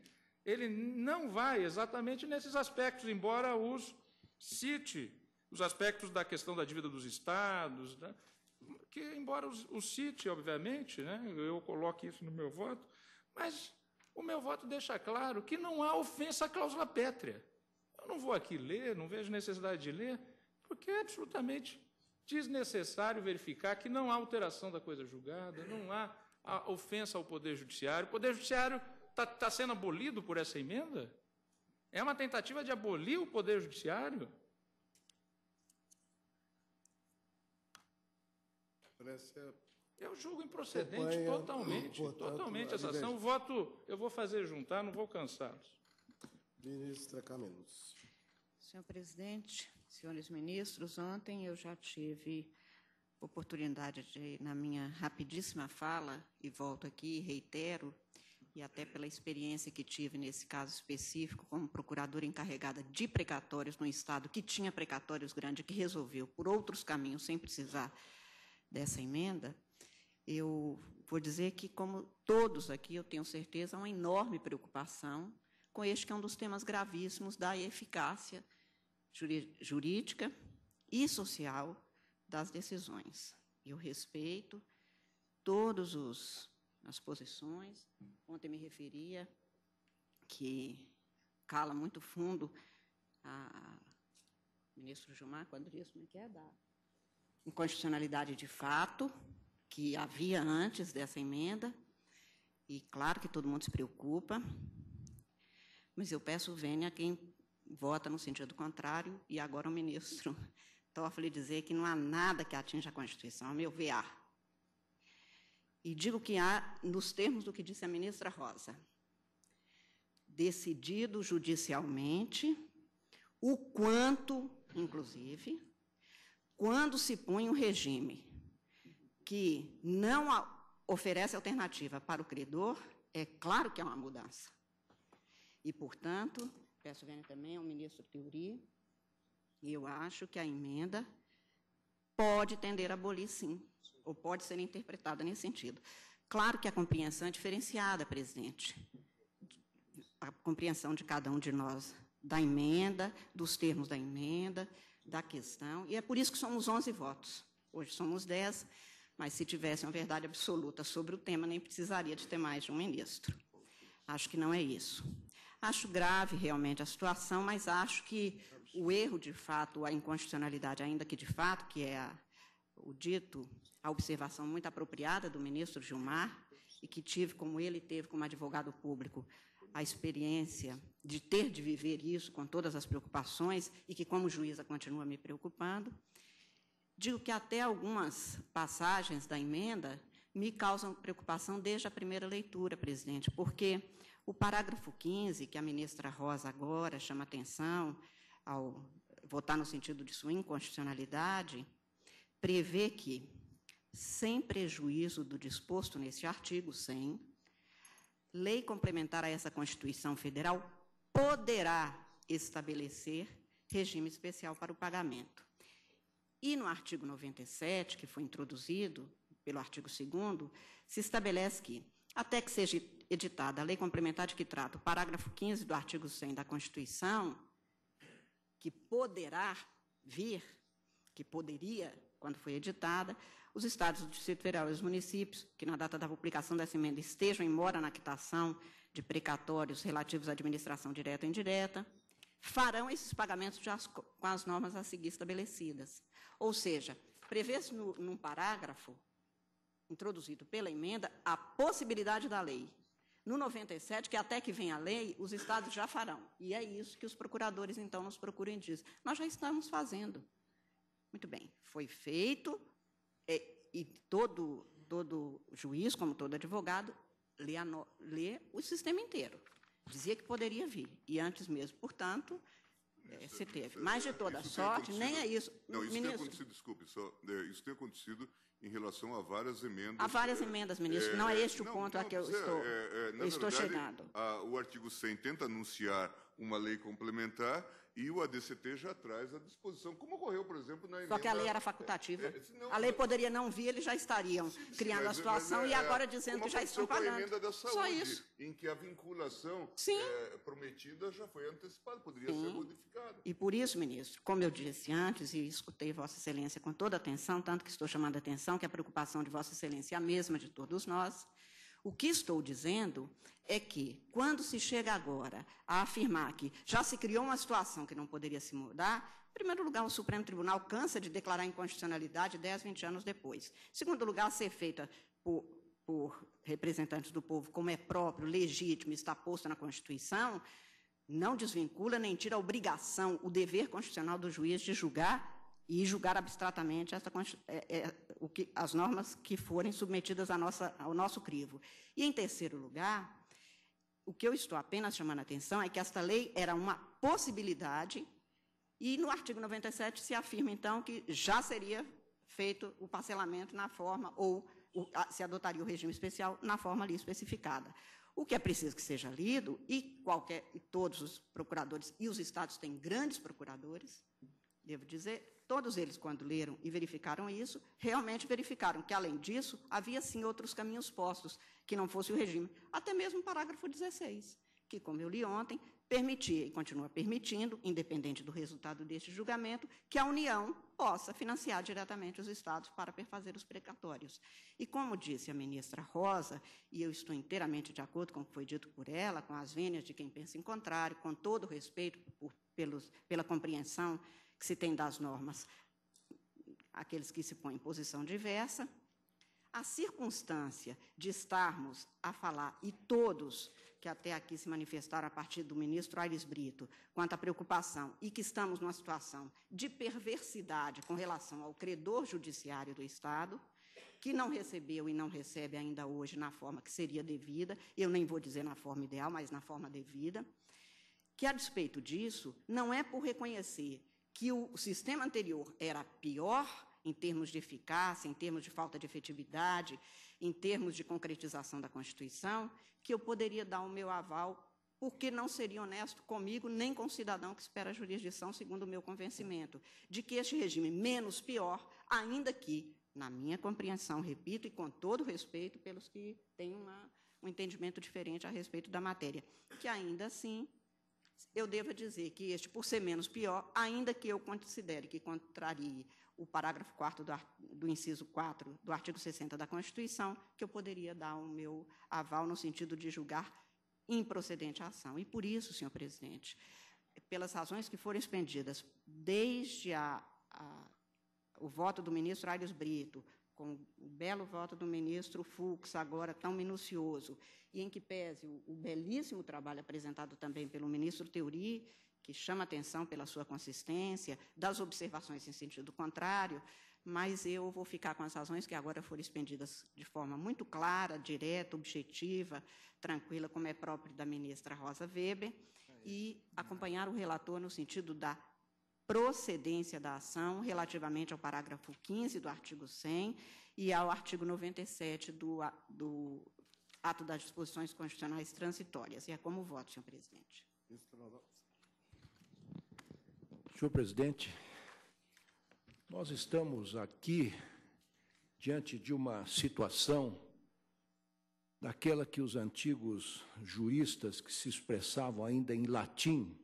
ele não vai exatamente nesses aspectos, embora os cite, os aspectos da questão da dívida dos estados, né, que embora os, cite, obviamente, né, eu coloque isso no meu voto, mas o meu voto deixa claro que não há ofensa à cláusula pétrea. Eu não vou aqui ler, não vejo necessidade de ler, porque é absolutamente desnecessário verificar que não há alteração da coisa julgada, não há ofensa ao Poder Judiciário. O Poder Judiciário está tá sendo abolido por essa emenda? É uma tentativa de abolir o Poder Judiciário? É eu julgo improcedente totalmente, totalmente essa ação. Eu voto, eu vou fazer juntar, não vou cansá-los. Ministra Camelos. Senhor presidente, senhores ministros, ontem eu já tive oportunidade de, na minha rapidíssima fala, e volto aqui e reitero, e até pela experiência que tive nesse caso específico, como procuradora encarregada de precatórios no Estado, que tinha precatórios grande, que resolveu por outros caminhos, sem precisar dessa emenda, eu vou dizer que, como todos aqui, eu tenho certeza, há uma enorme preocupação com este que é um dos temas gravíssimos da eficácia jurídica e social das decisões. Eu respeito todos os as posições. Ontem me referia que cala muito fundo a, ministro Gilmar quando disse como é que é da inconstitucionalidade de fato que havia antes dessa emenda. E claro que todo mundo se preocupa, mas eu peço vênia a quem vota no sentido contrário, e agora o ministro Toffoli dizer que não há nada que atinja a Constituição, a meu ver, há. E digo que há, nos termos do que disse a ministra Rosa, decidido judicialmente o quanto, inclusive, quando se põe um regime que não oferece alternativa para o credor, é claro que é uma mudança. E, portanto, vênia também é um ministro Teori, e eu acho que a emenda pode tender a abolir, sim, ou pode ser interpretada nesse sentido. Claro que a compreensão é diferenciada, presidente. A compreensão de cada um de nós da emenda, dos termos da emenda, da questão, e é por isso que somos 11 votos. Hoje somos 10, mas se tivesse uma verdade absoluta sobre o tema, nem precisaria de ter mais de um ministro. Acho que não é isso. Acho grave realmente a situação, mas acho que o erro de fato, a inconstitucionalidade, ainda que de fato, que é a, o dito, a observação muito apropriada do ministro Gilmar, e que tive, como ele teve como advogado público, a experiência de ter de viver isso com todas as preocupações e que, como juíza, continua me preocupando. Digo que até algumas passagens da emenda me causam preocupação desde a primeira leitura, presidente, porque o parágrafo 15, que a ministra Rosa agora chama atenção ao votar no sentido de sua inconstitucionalidade, prevê que, sem prejuízo do disposto neste artigo 100, lei complementar a essa Constituição Federal poderá estabelecer regime especial para o pagamento. E no artigo 97, que foi introduzido pelo artigo 2, se estabelece que, até que seja editada a lei complementar de que trata o parágrafo 15 do artigo 100 da Constituição, que poderá vir, que poderia, quando foi editada, os estados do Distrito Federal e os municípios, que na data da publicação dessa emenda estejam em mora na quitação de precatórios relativos à administração direta e indireta, farão esses pagamentos as, com as normas a seguir estabelecidas. Ou seja, prevê-se num parágrafo introduzido pela emenda a possibilidade da lei no 97, que até que vem a lei, os estados já farão. E é isso que os procuradores então nos procuram e dizem. Nós já estamos fazendo. Muito bem, foi feito, e, é, e todo, todo juiz, como todo advogado, lê, a, lê o sistema inteiro. Dizia que poderia vir. E antes mesmo, portanto, é, se é teve. Mas é de toda sorte, nem é isso. Não, isso Ministro. tem acontecido, desculpe, só, é, isso tem acontecido em relação a várias emendas. Há várias emendas, ministro. É, não é, é este o não, ponto não, a que eu estou, é, é, estou verdade, chegando. A, o artigo 100 tenta anunciar uma lei complementar e o ADCT já traz a disposição, como ocorreu, por exemplo, na emenda... Só que a lei era facultativa. É, é não, a lei é- poderia não vir, eles já estariam sim, criando mas, a é, situação é, e agora dizendo que já estão pagando. da saúde, Só isso. em que a vinculação é, prometida já foi antecipada, poderia sim. ser modificada. E por isso, ministro, como eu disse antes, e escutei Vossa Excelência com toda atenção, tanto que estou chamando a atenção que a preocupação de Vossa Excelência é a mesma de todos nós, o que estou dizendo é que, quando se chega agora a afirmar que já se criou uma situação que não poderia se mudar, em primeiro lugar, o Supremo Tribunal cansa de declarar inconstitucionalidade 10, 20 anos depois. Em segundo lugar, ser feita por, por representantes do povo, como é próprio, legítimo, está posto na Constituição, não desvincula nem tira a obrigação, o dever constitucional do juiz de julgar e julgar abstratamente essa, é, é, o que, as normas que forem submetidas nossa, ao nosso crivo. E, em terceiro lugar, o que eu estou apenas chamando a atenção é que esta lei era uma possibilidade, e no artigo 97 se afirma, então, que já seria feito o parcelamento na forma, ou o, a, se adotaria o regime especial na forma ali especificada. O que é preciso que seja lido, e qualquer, e todos os procuradores, e os estados têm grandes procuradores, devo dizer, todos eles, quando leram e verificaram isso, realmente verificaram que, além disso, havia sim outros caminhos postos, que não fosse o regime. Até mesmo o parágrafo 16, que, como eu li ontem, permitia e continua permitindo, independente do resultado deste julgamento, que a União possa financiar diretamente os estados para perfazer os precatórios. E como disse a ministra Rosa, e eu estou inteiramente de acordo com o que foi dito por ela, com as vênias de quem pensa em contrário, com todo o respeito por, pelos, pela compreensão que se tem das normas, aqueles que se põem em posição diversa. A circunstância de estarmos a falar, e todos que até aqui se manifestaram a partir do ministro Aires Brito, quanto à preocupação, e que estamos numa situação de perversidade com relação ao credor judiciário do Estado, que não recebeu e não recebe ainda hoje na forma que seria devida, eu nem vou dizer na forma ideal, mas na forma devida, que a despeito disso, não é por reconhecer que o sistema anterior era pior em termos de eficácia, em termos de falta de efetividade, em termos de concretização da Constituição, que eu poderia dar o meu aval, porque não seria honesto comigo nem com o cidadão que espera a jurisdição, segundo o meu convencimento, de que este regime menos pior, ainda que, na minha compreensão, repito, e com todo respeito pelos que têm uma, um entendimento diferente a respeito da matéria, que ainda assim eu devo dizer que este, por ser menos pior, ainda que eu considere que contrarie o parágrafo 4 do, do, inciso 4 do artigo 60 da Constituição, que eu poderia dar o meu aval no sentido de julgar improcedente a ação. E por isso, senhor presidente, pelas razões que foram expendidas desde a, a, o voto do ministro Aires Brito, com o belo voto do ministro Fux, agora tão minucioso, e em que pese o, o belíssimo trabalho apresentado também pelo ministro Teori, que chama atenção pela sua consistência, das observações em sentido contrário, mas eu vou ficar com as razões que agora foram expendidas de forma muito clara, direta, objetiva, tranquila, como é próprio da ministra Rosa Weber, é e acompanhar o relator no sentido da procedência da ação relativamente ao parágrafo 15 do artigo 100 e ao artigo 97 do, do ato das disposições constitucionais transitórias. E é como voto, senhor presidente. Senhor presidente, nós estamos aqui diante de uma situação daquela que os antigos juristas que se expressavam ainda em latim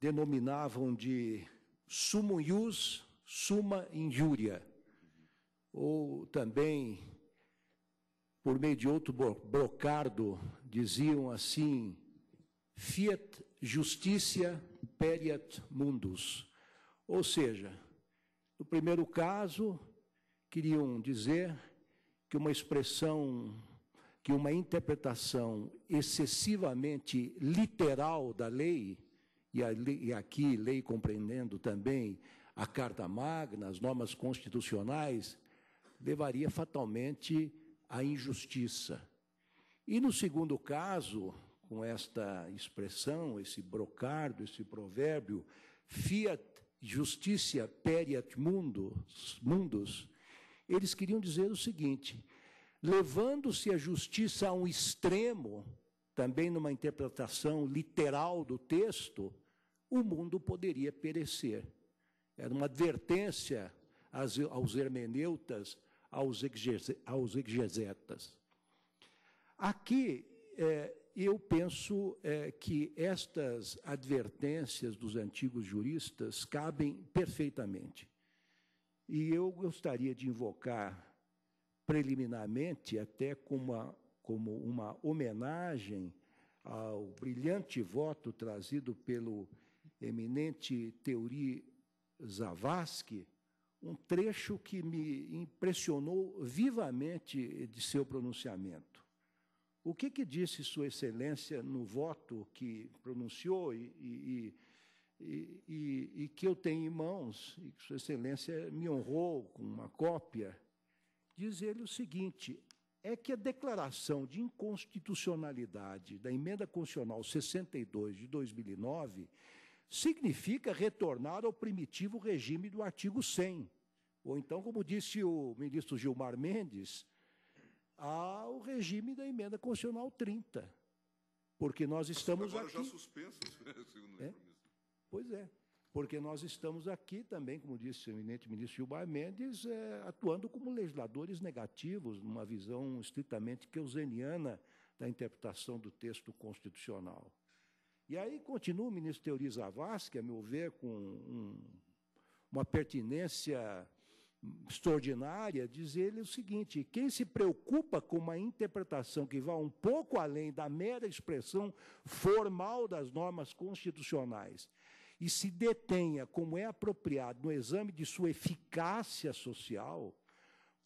denominavam de sumum ius, suma injúria, ou também, por meio de outro brocardo, diziam assim, fiat justicia periat mundus, ou seja, no primeiro caso, queriam dizer que uma expressão, que uma interpretação excessivamente literal da lei e, ali, e aqui lei compreendendo também a Carta Magna, as normas constitucionais, levaria fatalmente à injustiça. E no segundo caso, com esta expressão, esse brocardo, esse provérbio, fiat justicia periat mundus, mundus, eles queriam dizer o seguinte: levando-se a justiça a um extremo, também numa interpretação literal do texto, o mundo poderia perecer. Era uma advertência aos hermeneutas, aos, exegetas. Aqui, é, eu penso é, que estas advertências dos antigos juristas cabem perfeitamente. E eu gostaria de invocar preliminarmente, até com uma como uma homenagem ao brilhante voto trazido pelo eminente Teori Zavascki, um trecho que me impressionou vivamente de seu pronunciamento. O que, que disse Sua Excelência no voto que pronunciou e, e, e, e que eu tenho em mãos, e que Sua Excelência me honrou com uma cópia? Diz ele o seguinte: é que a declaração de inconstitucionalidade da emenda constitucional 62 de 2009 significa retornar ao primitivo regime do artigo 100. Ou então, como disse o ministro Gilmar Mendes, ao regime da emenda constitucional 30. Porque nós estamos agora aqui... já suspensas, né, segundo o é? Pois é porque nós estamos aqui também, como disse o eminente ministro Gilmar Mendes, é, atuando como legisladores negativos, numa visão estritamente keuseniana da interpretação do texto constitucional. E aí continua o ministro Teori Zavascki, a meu ver, com um, uma pertinência extraordinária, diz ele o seguinte: quem se preocupa com uma interpretação que vá um pouco além da mera expressão formal das normas constitucionais e se detenha, como é apropriado, no exame de sua eficácia social,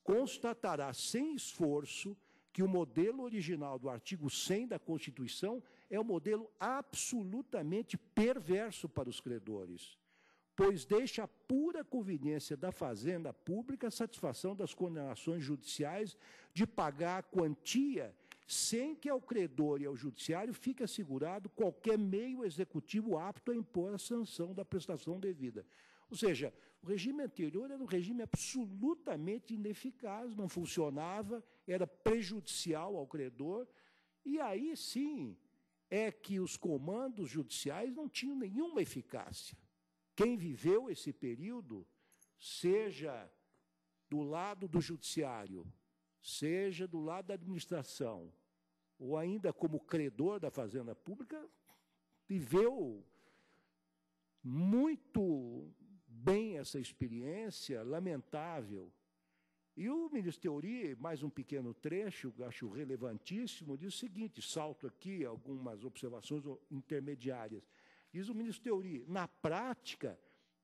constatará sem esforço que o modelo original do artigo 100 da Constituição é um modelo absolutamente perverso para os credores, pois deixa a pura conveniência da fazenda pública a satisfação das condenações judiciais de pagar a quantia sem que ao credor e ao judiciário fique assegurado qualquer meio executivo apto a impor a sanção da prestação devida. Ou seja, o regime anterior era um regime absolutamente ineficaz, não funcionava, era prejudicial ao credor, e aí sim é que os comandos judiciais não tinham nenhuma eficácia. Quem viveu esse período, seja do lado do judiciário seja do lado da administração ou ainda como credor da fazenda pública, viveu muito bem essa experiência lamentável. E o ministro Teori, mais um pequeno trecho, acho relevantíssimo, diz o seguinte: salto aqui algumas observações intermediárias. Diz o ministro Teori, na prática,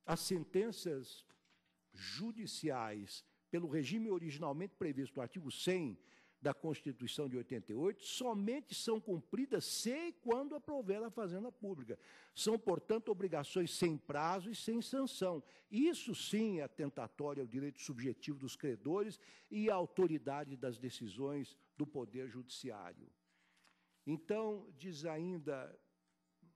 as sentenças judiciais pelo regime originalmente previsto no artigo 100 da Constituição de 88, somente são cumpridas se e quando aprover a Fazenda Pública. São, portanto, obrigações sem prazo e sem sanção. Isso sim é atentatório ao direito subjetivo dos credores e à autoridade das decisões do Poder Judiciário. Então, diz ainda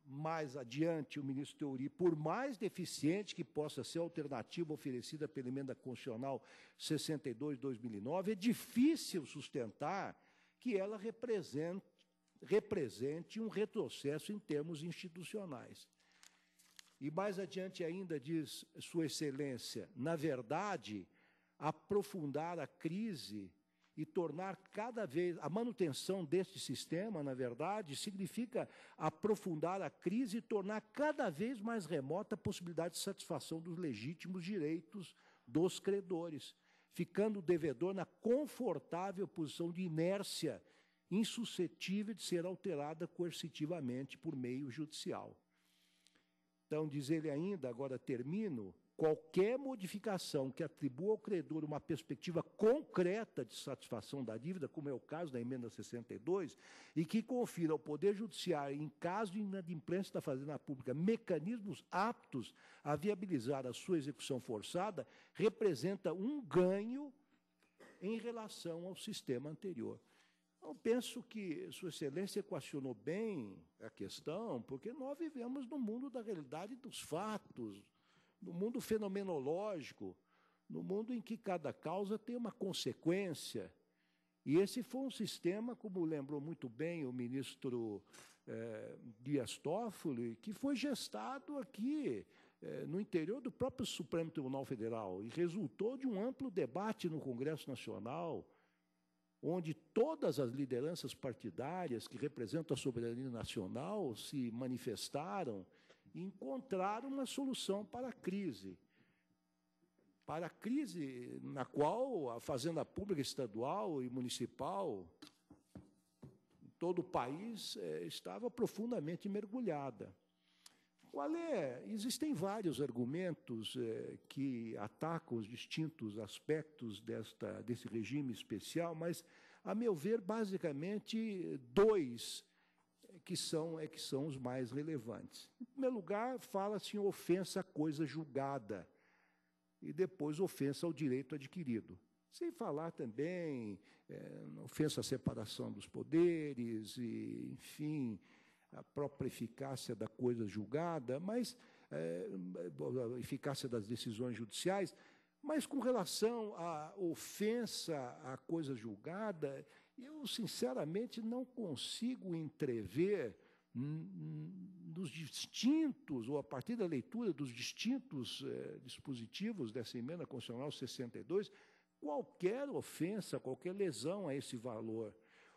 mais adiante o ministro Teori, por mais deficiente que possa ser a alternativa oferecida pela emenda constitucional 62/2009, é difícil sustentar que ela represente, represente um retrocesso em termos institucionais. E mais adiante ainda diz Sua Excelência, na verdade, aprofundar a crise e tornar cada vez a manutenção deste sistema, na verdade, significa aprofundar a crise e tornar cada vez mais remota a possibilidade de satisfação dos legítimos direitos dos credores, ficando o devedor na confortável posição de inércia, insuscetível de ser alterada coercitivamente por meio judicial. Então, diz ele ainda, agora termino, qualquer modificação que atribua ao credor uma perspectiva concreta de satisfação da dívida, como é o caso da emenda 62, e que confira ao Poder Judiciário, em caso de inadimplência da Fazenda Pública, mecanismos aptos a viabilizar a sua execução forçada, representa um ganho em relação ao sistema anterior. Eu penso que Sua Excelência equacionou bem a questão, porque nós vivemos no mundo da realidade dos fatos, no mundo fenomenológico, no mundo em que cada causa tem uma consequência. E esse foi um sistema, como lembrou muito bem o ministro eh, Dias Toffoli, que foi gestado aqui eh, no interior do próprio Supremo Tribunal Federal e resultou de um amplo debate no Congresso Nacional, onde todas as lideranças partidárias que representam a soberania nacional se manifestaram encontrar uma solução para a crise. Para a crise na qual a Fazenda Pública Estadual e Municipal, em todo o país, eh, estava profundamente mergulhada. Qual é? Existem vários argumentos eh, que atacam os distintos aspectos desta, desse regime especial, mas, a meu ver, basicamente dois que são é que são os mais relevantes. Em primeiro lugar, fala-se em ofensa à coisa julgada e depois ofensa ao direito adquirido. Sem falar também é, ofensa à separação dos poderes e, enfim, a própria eficácia da coisa julgada, mas é, a eficácia das decisões judiciais, mas com relação à ofensa à coisa julgada, eu, sinceramente, não consigo entrever nos distintos, ou a partir da leitura dos distintos eh, dispositivos dessa emenda constitucional 62, qualquer ofensa, qualquer lesão a esse valor.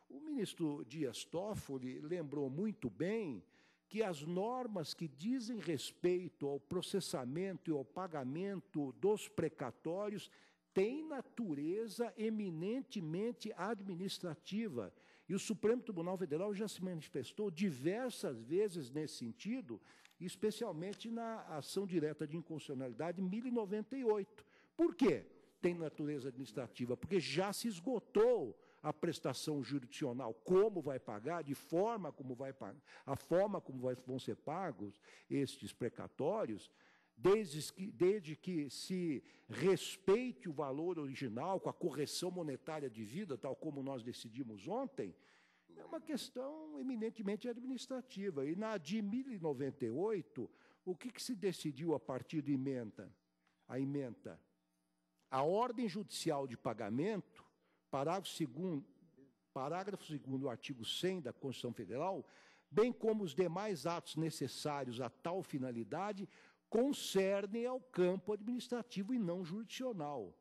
O ministro Dias Toffoli lembrou muito bem que as normas que dizem respeito ao processamento e ao pagamento dos precatórios tem natureza eminentemente administrativa. E o Supremo Tribunal Federal já se manifestou diversas vezes nesse sentido, especialmente na ação direta de inconstitucionalidade 1098. Por quê? Tem natureza administrativa, porque já se esgotou a prestação jurisdicional, como vai pagar, de forma como vai pagar, a forma como vão ser pagos estes precatórios, desde que, desde que se respeite o valor original com a correção monetária de vida, tal como nós decidimos ontem, é uma questão eminentemente administrativa. E na de 1098, o que, que se decidiu a partir da emenda? A emenda. A ordem judicial de pagamento, parágrafo 2 parágrafo do artigo 100 da Constituição Federal, bem como os demais atos necessários a tal finalidade, concernem ao campo administrativo e não jurisdicional.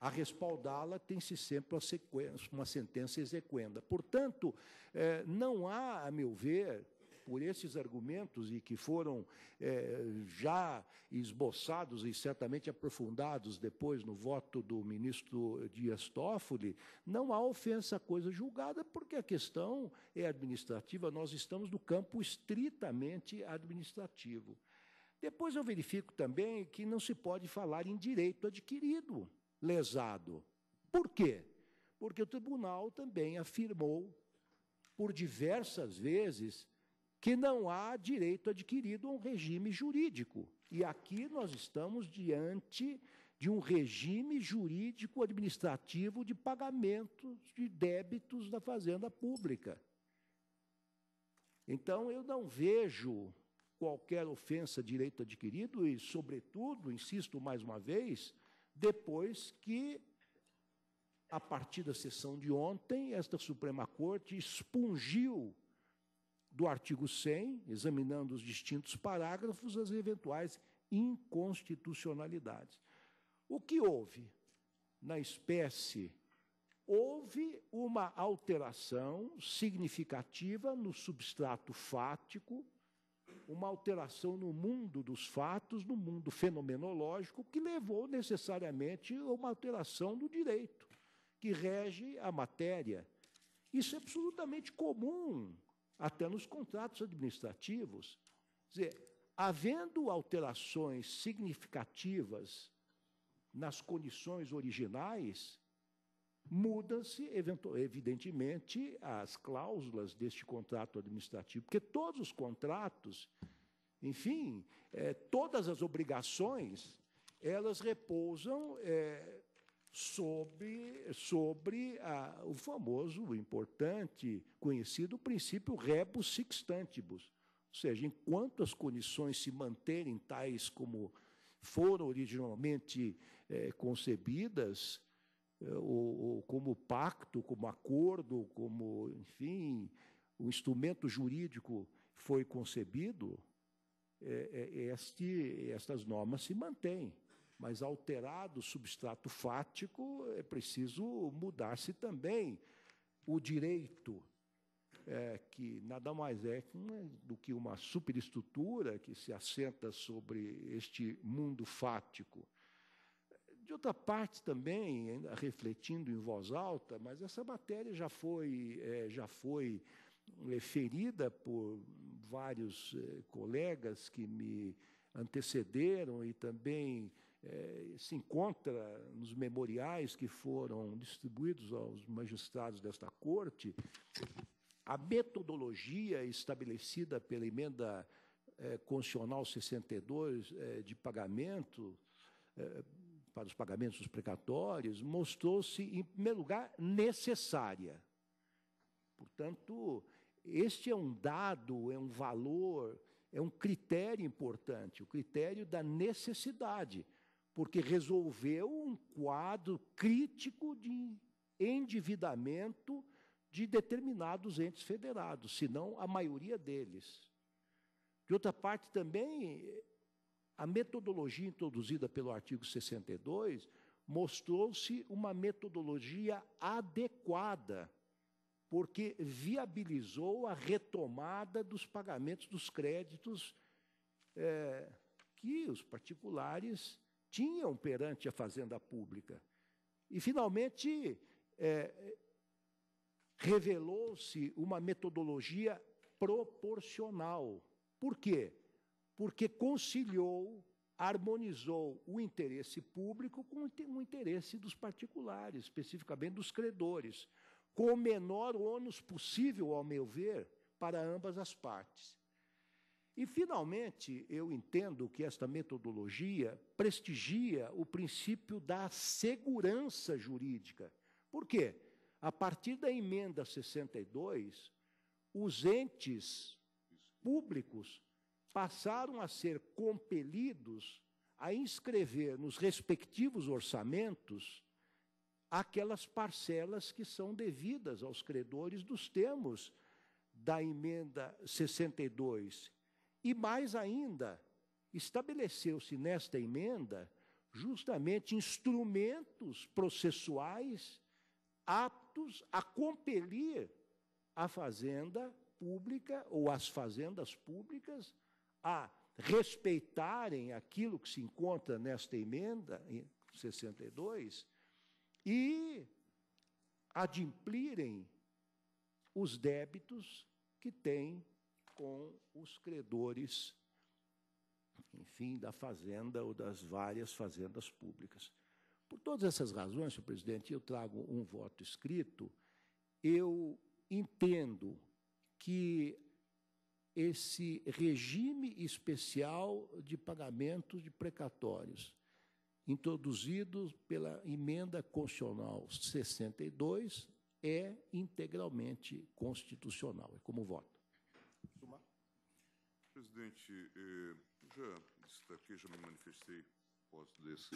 A respaldá-la tem-se sempre uma, uma, sentença exequenda. Portanto, eh, não há, a meu ver, por esses argumentos e que foram eh, já esboçados e certamente aprofundados depois no voto do ministro Dias Toffoli, não há ofensa à coisa julgada, porque a questão é administrativa, nós estamos no campo estritamente administrativo. Depois eu verifico também que não se pode falar em direito adquirido, lesado. Por quê? Porque o tribunal também afirmou por diversas vezes que não há direito adquirido a um regime jurídico. E aqui nós estamos diante de um regime jurídico administrativo de pagamentos de débitos da fazenda pública. Então eu não vejo qualquer ofensa direito adquirido e, sobretudo, insisto mais uma vez, depois que, a partir da sessão de ontem, esta Suprema Corte expungiu do artigo 100, examinando os distintos parágrafos, as eventuais inconstitucionalidades. O que houve na espécie? Houve uma alteração significativa no substrato fático uma alteração no mundo dos fatos, no mundo fenomenológico, que levou necessariamente a uma alteração do direito, que rege a matéria. Isso é absolutamente comum, até nos contratos administrativos. Quer dizer, havendo alterações significativas nas condições originais, Mudam-se, evidentemente, as cláusulas deste contrato administrativo, porque todos os contratos, enfim, é, todas as obrigações, elas repousam é, sobre, sobre a, o famoso, o importante, conhecido princípio rebus sixtantibus. Ou seja, enquanto as condições se manterem tais como foram originalmente é, concebidas, ou, eh, ou como pacto, como acordo, como, enfim, o instrumento jurídico foi concebido, é, é, este, estas normas se mantêm. Mas alterado o substrato fático, é preciso mudar-se também o direito, é, que nada mais é né, do que uma superestrutura que se assenta sobre este mundo fático de outra parte também, ainda refletindo em voz alta, mas essa matéria já foi, é, já foi é, ferida por vários é, colegas que me antecederam e também é, se encontra nos memoriais que foram distribuídos aos magistrados desta corte. A metodologia estabelecida pela emenda é, constitucional 62 é, de pagamento para os pagamentos dos precatórios mostrou-se, em primeiro lugar, necessária. Portanto, este é um dado, é um valor, é um critério importante, o critério da necessidade, porque resolveu um quadro crítico de endividamento de determinados entes federados, se não a maioria deles. De outra parte, também a metodologia introduzida pelo artigo 62 mostrou-se uma metodologia adequada, porque viabilizou a retomada dos pagamentos dos créditos é, que os particulares tinham perante a Fazenda Pública. E, finalmente, é, revelou-se uma metodologia proporcional. Por quê? porque conciliou, harmonizou o interesse público com o interesse dos particulares, especificamente dos credores, com o menor ônus possível, ao meu ver, para ambas as partes. E, finalmente, eu entendo que esta metodologia prestigia o princípio da segurança jurídica. Por quê? A partir da emenda 62, os entes públicos passaram a ser compelidos a inscrever nos respectivos orçamentos aquelas parcelas que são devidas aos credores dos termos da emenda 62. E mais ainda, estabeleceu-se nesta emenda justamente instrumentos processuais aptos a compelir a fazenda pública ou as fazendas públicas a respeitarem aquilo que se encontra nesta emenda, em 62, e adimplirem os débitos que têm com os credores, enfim, da fazenda ou das várias fazendas públicas. Por todas essas razões, senhor presidente, eu trago um voto escrito. Eu entendo que esse regime especial de pagamento de precatórios, introduzido pela emenda constitucional 62, é integralmente constitucional. É como voto. Sumar. Presidente, eh, já destaquei, já me manifestei após desse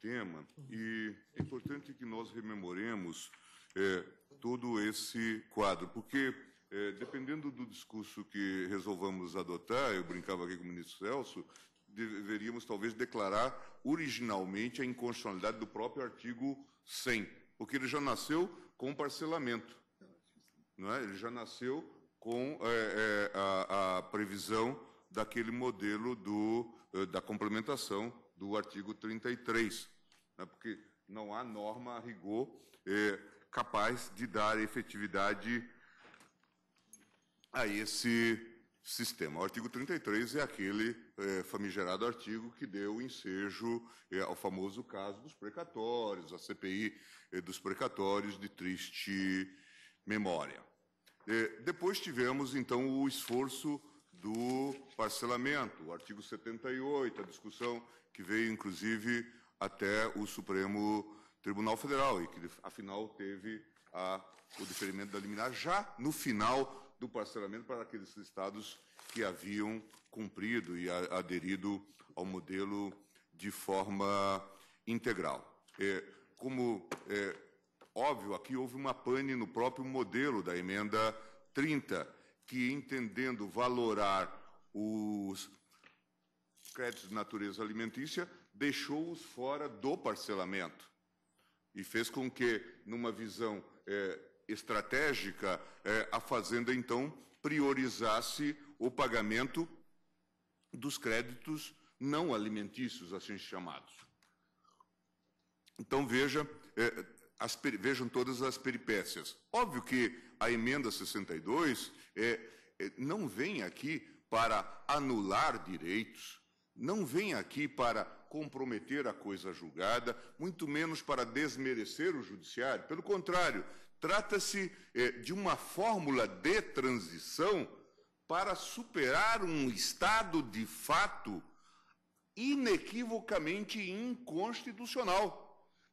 tema, e é importante que nós rememoremos eh, todo esse quadro, porque é, dependendo do discurso que resolvamos adotar, eu brincava aqui com o ministro Celso, deveríamos talvez declarar originalmente a inconstitucionalidade do próprio artigo 100, porque ele já nasceu com parcelamento, não é? ele já nasceu com é, é, a, a, previsão daquele modelo do, é, da complementação do artigo 33, né? porque não há norma a rigor é, capaz de dar efetividade a esse sistema. O artigo 33 é aquele é, famigerado artigo que deu ensejo é, ao famoso caso dos precatórios, a CPI é, dos precatórios de triste memória. É, depois tivemos, então, o esforço do parcelamento, o artigo 78, a discussão que veio, inclusive, até o Supremo Tribunal Federal e que, afinal, teve a, o deferimento da liminar já no final do parcelamento para aqueles estados que haviam cumprido e aderido ao modelo de forma integral. É, como é, óbvio, aqui houve uma pane no próprio modelo da emenda 30, que entendendo valorar os créditos de natureza alimentícia, deixou-os fora do parcelamento e fez com que, numa visão é, estratégica, é, a Fazenda então priorizasse o pagamento dos créditos não alimentícios, assim chamados. Então veja, é, as, vejam todas as peripécias. Óbvio que a emenda 62 é, não vem aqui para anular direitos, não vem aqui para comprometer a coisa julgada, muito menos para desmerecer o judiciário. Pelo contrário, Trata-se eh, de uma fórmula de transição para superar um estado de fato inequivocamente inconstitucional.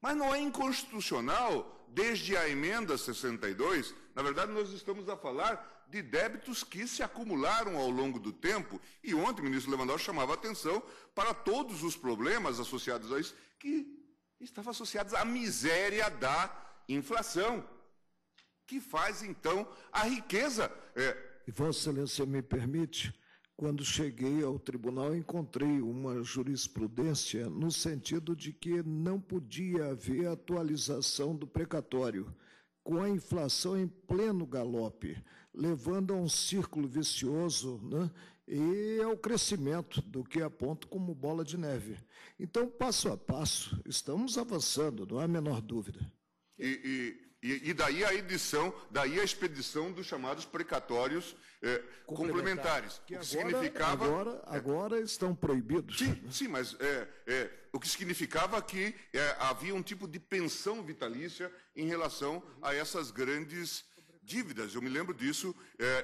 Mas não é inconstitucional desde a emenda 62. Na verdade, nós estamos a falar de débitos que se acumularam ao longo do tempo. E ontem o ministro Lewandowski chamava a atenção para todos os problemas associados a isso, que estavam associados à miséria da inflação que faz então a riqueza. É... E Vossa Excelência me permite, quando cheguei ao tribunal, encontrei uma jurisprudência no sentido de que não podia haver atualização do precatório com a inflação em pleno galope, levando a um círculo vicioso né, e ao crescimento do que aponto como bola de neve. Então, passo a passo, estamos avançando, não há a menor dúvida. E, e, e, daí a edição, daí a expedição dos chamados precatórios eh, complementares. Que agora, significava. Agora, agora estão proibidos. Sim, né? sim mas é, é, o que significava que eh, havia um tipo de pensão vitalícia em relação a essas grandes dívidas. Eu me lembro disso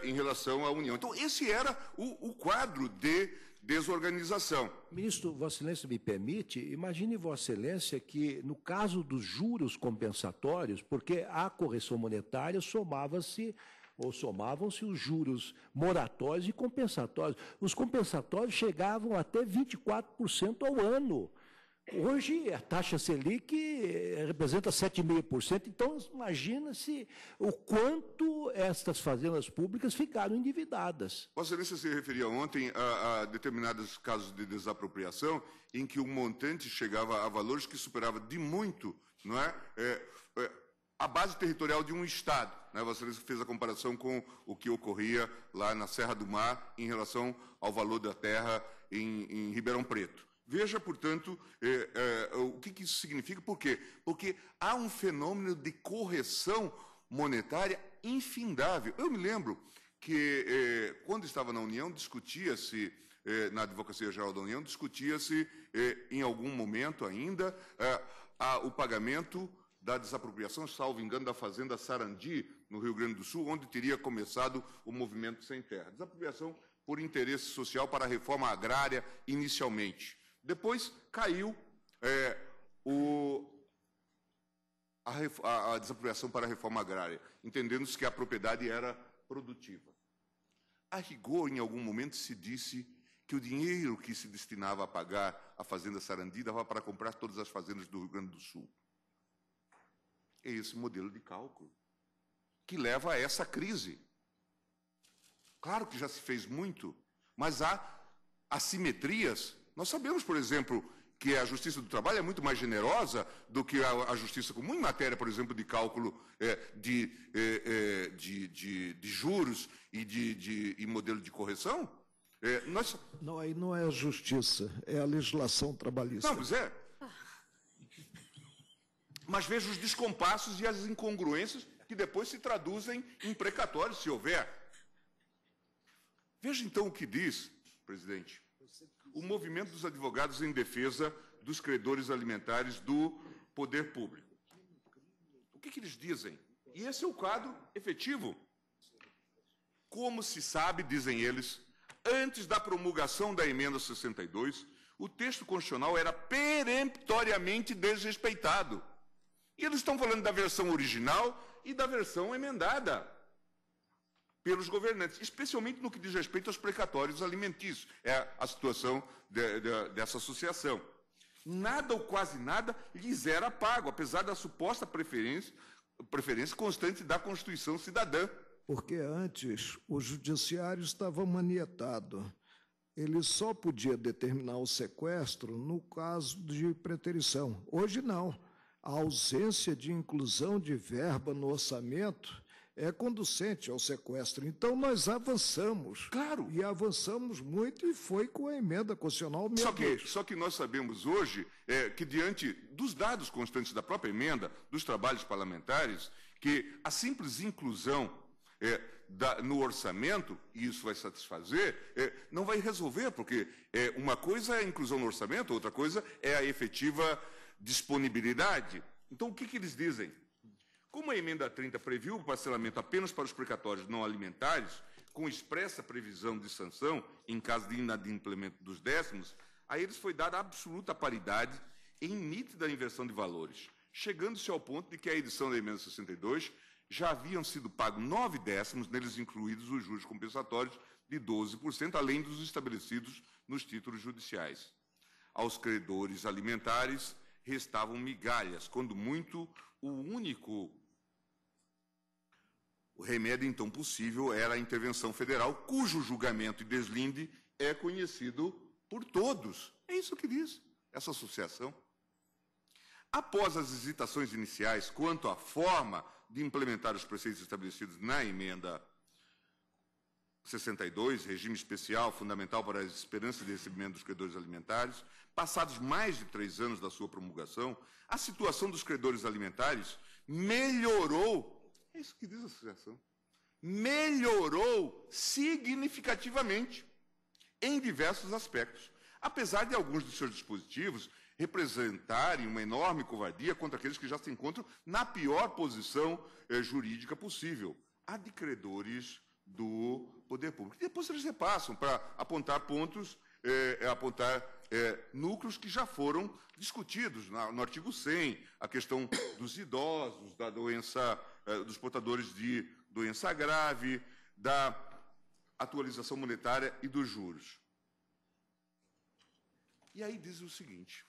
em relação à União. Então, esse era o, o quadro de desorganização. Ministro, Vossa Excelência me permite, imagine Vossa Excelência que no caso dos juros compensatórios, porque a correção monetária somava-se ou somavam-se os juros moratórios e compensatórios. Os compensatórios chegavam até 24% ao ano. Hoje, a taxa Selic eh, representa 7,5%, então imagina-se o quanto estas fazendas públicas ficaram endividadas. Vossa Excelência se referia ontem a, a, determinados casos de desapropriação em que o montante chegava a valores que superava de muito não é, é, é a base territorial de um Estado. Né? Vossa Excelência fez a comparação com o que ocorria lá na Serra do Mar em relação ao valor da terra em, em Ribeirão Preto. Veja, portanto, é, é, o que, que isso significa, por quê? Porque há um fenômeno de correção monetária infindável. Eu me lembro que, é, quando estava na União, discutia-se na Advocacia Geral da União, discutia-se, em algum momento ainda, a, o pagamento da desapropriação, salvo engano, da Fazenda Sarandi, no Rio Grande do Sul, onde teria começado o movimento sem terra. Desapropriação por interesse social para a reforma agrária, inicialmente. Depois caiu é, o, a, a desapropriação para a reforma agrária, entendendo-se que a propriedade era produtiva. A rigor, em algum momento, se disse que o dinheiro que se destinava a pagar a Fazenda Sarandi dava para comprar todas as fazendas do Rio Grande do Sul. É esse modelo de cálculo que leva a essa crise. Claro que já se fez muito, mas há assimetrias nós sabemos, por exemplo, que a justiça do trabalho é muito mais generosa do que a, justiça comum em matéria, por exemplo, de cálculo é, de, é, é, de, de, de juros e de, e modelo de correção. nós... Não, aí não é a justiça, é a legislação trabalhista. Não, pois é. Mas veja os descompassos e as incongruências que depois se traduzem em precatórios, se houver. Veja então o que diz, presidente, o movimento dos advogados em defesa dos credores alimentares do poder público. O que, que eles dizem? E esse é o quadro efetivo. Como se sabe, dizem eles, antes da promulgação da emenda 62, o texto constitucional era peremptoriamente desrespeitado. E eles estão falando da versão original e da versão emendada pelos governantes, especialmente no que diz respeito aos precatórios alimentícios. É a situação de, de, dessa associação. Nada ou quase nada lhes era pago, apesar da suposta preferência, preferência constante da Constituição cidadã. Porque antes o judiciário estava manietado. Ele só podia determinar o sequestro no caso de preterição. Hoje não. A ausência de inclusão de verba no orçamento é conducente ao sequestro. Então nós avançamos. Claro. E avançamos muito e foi com a emenda constitucional mesmo. Só que, só que nós sabemos hoje é, que, diante dos dados constantes da própria emenda, dos trabalhos parlamentares, que a simples inclusão é, da, no orçamento, e isso vai satisfazer, é, não vai resolver, porque é, uma coisa é a inclusão no orçamento, outra coisa é a efetiva disponibilidade. Então, o que, que eles dizem? Como a emenda 30 previu o parcelamento apenas para os precatórios não alimentares, com expressa previsão de sanção em caso de inadimplemento dos décimos, a eles foi dada absoluta paridade em nítida inversão de valores, chegando-se ao ponto de que a edição da emenda 62 já haviam sido pagos nove décimos, neles incluídos os juros compensatórios de 12%, além dos estabelecidos nos títulos judiciais. Aos credores alimentares restavam migalhas, quando muito o único o remédio então possível era a intervenção federal, cujo julgamento e deslinde é conhecido por todos. É isso que diz essa associação. Após as hesitações iniciais quanto à forma de implementar os preceitos estabelecidos na emenda 62, regime especial fundamental para as esperanças de recebimento dos credores alimentares, passados mais de três anos da sua promulgação, a situação dos credores alimentares melhorou é isso que diz a associação. Melhorou significativamente em diversos aspectos, apesar de alguns dos seus dispositivos representarem uma enorme covardia contra aqueles que já se encontram na pior posição eh, jurídica possível, a de credores do poder público. E depois eles repassam para apontar pontos, eh, apontar eh, núcleos que já foram discutidos na, no artigo 100, a questão dos idosos, da doença eh, dos portadores de doença grave, da atualização monetária e dos juros. E aí diz o seguinte: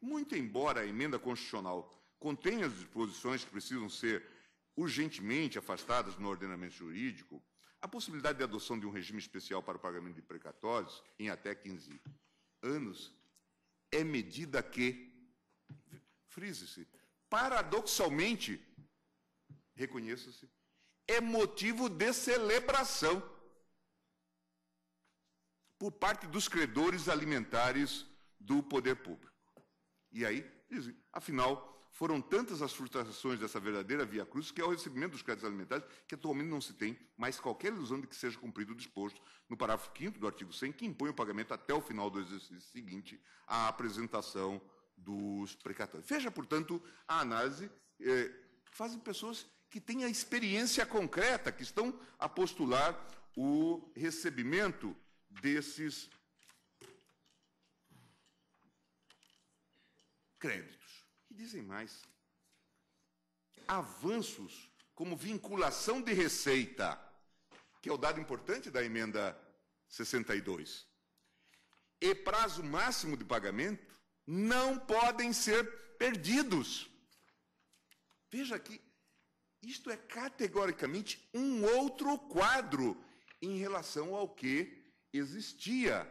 muito embora a emenda constitucional contenha as disposições que precisam ser urgentemente afastadas no ordenamento jurídico, a possibilidade de adoção de um regime especial para o pagamento de precatórios em até 15 anos é medida que, frise-se, paradoxalmente reconheça-se, é motivo de celebração por parte dos credores alimentares do poder público. E aí, dizem, afinal, foram tantas as frustrações dessa verdadeira via cruz que é o recebimento dos créditos alimentares que atualmente não se tem mais qualquer ilusão de que seja cumprido o disposto no parágrafo 5 do artigo 100, que impõe o pagamento até o final do exercício seguinte à apresentação dos precatórios. Veja, portanto, a análise eh, que fazem pessoas que têm a experiência concreta, que estão a postular o recebimento desses créditos. E dizem mais: avanços como vinculação de receita, que é o dado importante da emenda 62, e prazo máximo de pagamento não podem ser perdidos. Veja que isto é categoricamente um outro quadro em relação ao que existia.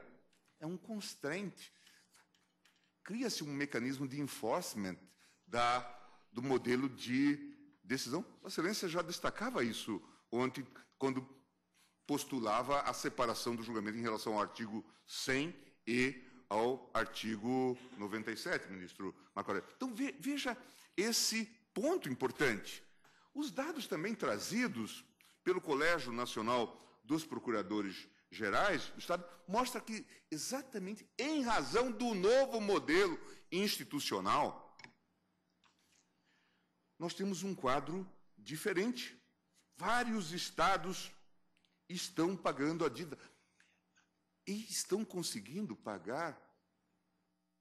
É um constraint. Cria-se um mecanismo de enforcement da, do modelo de decisão. A excelência já destacava isso ontem, quando postulava a separação do julgamento em relação ao artigo 100 e ao artigo 97, ministro Macoré. Então, veja esse ponto importante. Os dados também trazidos pelo Colégio Nacional dos Procuradores Gerais do Estado mostra que, exatamente em razão do novo modelo institucional, nós temos um quadro diferente. Vários estados estão pagando a dívida e estão conseguindo pagar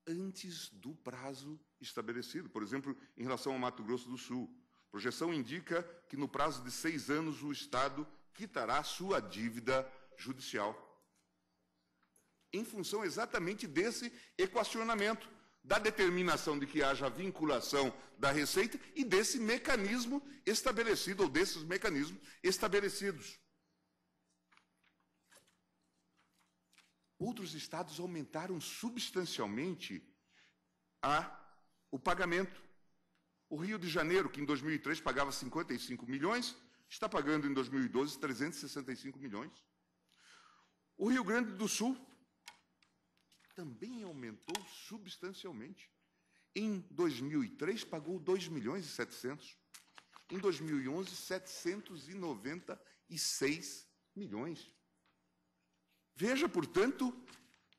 antes do prazo estabelecido. Por exemplo, em relação ao Mato Grosso do Sul, Projeção indica que no prazo de seis anos o Estado quitará sua dívida judicial. Em função exatamente desse equacionamento, da determinação de que haja vinculação da receita e desse mecanismo estabelecido, ou desses mecanismos estabelecidos. Outros estados aumentaram substancialmente a, o pagamento. O Rio de Janeiro, que em 2003 pagava 55 milhões, está pagando em 2012 365 milhões. O Rio Grande do Sul também aumentou substancialmente. Em 2003 pagou 2 milhões e 700. Em 2011, 796 milhões. Veja, portanto,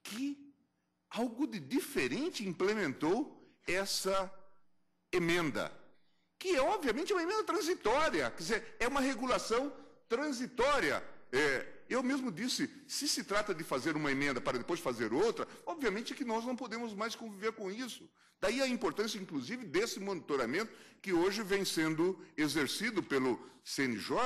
que algo de diferente implementou essa emenda, que é obviamente uma emenda transitória, quer dizer, é uma regulação transitória. É, eu mesmo disse, se se trata de fazer uma emenda para depois fazer outra, obviamente que nós não podemos mais conviver com isso. Daí a importância, inclusive, desse monitoramento que hoje vem sendo exercido pelo CNJ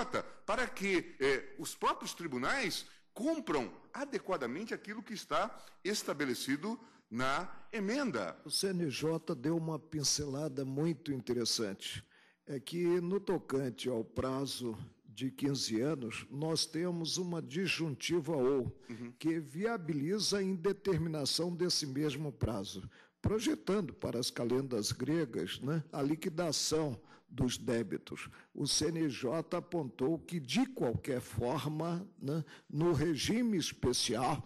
para que é, os próprios tribunais cumpram adequadamente aquilo que está estabelecido na emenda. O CNJ deu uma pincelada muito interessante. É que, no tocante ao prazo de 15 anos, nós temos uma disjuntiva ou, uhum. que viabiliza a indeterminação desse mesmo prazo, projetando para as calendas gregas né, a liquidação dos débitos. O CNJ apontou que, de qualquer forma, né, no regime especial,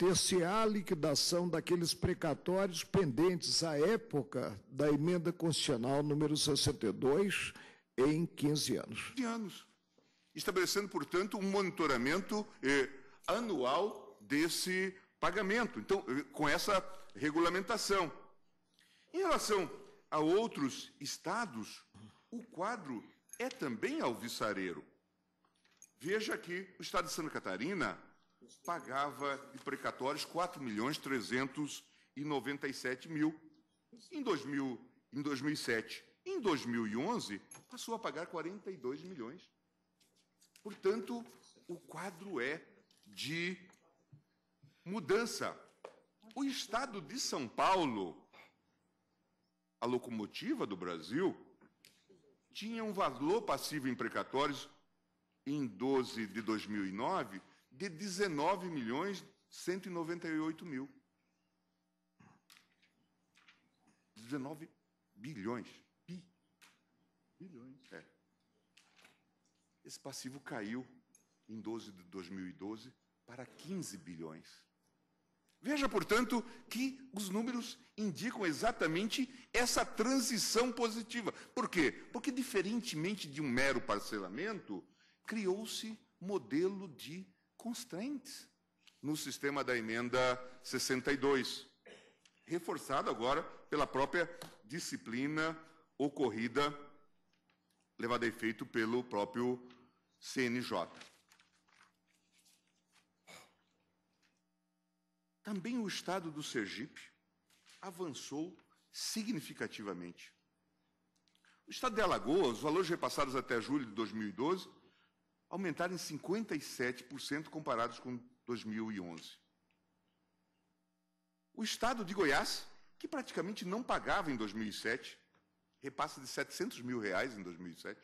ter-se-á a liquidação daqueles precatórios pendentes à época da emenda constitucional número 62 em 15 anos. 15 anos. Estabelecendo, portanto, um monitoramento eh, anual desse pagamento. Então, eh, com essa regulamentação. Em relação a outros estados, o quadro é também alvissareiro. Veja que o estado de Santa Catarina pagava em precatórios 4 milhões 397 mil em, 2000, em 2007. Em 2011, passou a pagar 42 milhões. Portanto, o quadro é de mudança. O Estado de São Paulo, a locomotiva do Brasil, tinha um valor passivo em precatórios em 12 de 2009 de 19 milhões 198 mil. 19 bilhões. Bi. Bilhões. É. Esse passivo caiu em 12 de 2012 para 15 bilhões. Veja, portanto, que os números indicam exatamente essa transição positiva. Por quê? Porque, diferentemente de um mero parcelamento, criou-se modelo de constantes no sistema da emenda 62, reforçado agora pela própria disciplina ocorrida, levada a efeito pelo próprio CNJ. Também o estado do Sergipe avançou significativamente. o estado de Alagoas, os valores repassados até julho de 2012 aumentaram em 57% comparados com 2011. O estado de Goiás, que praticamente não pagava em 2007, repassa de 700 mil reais em 2007,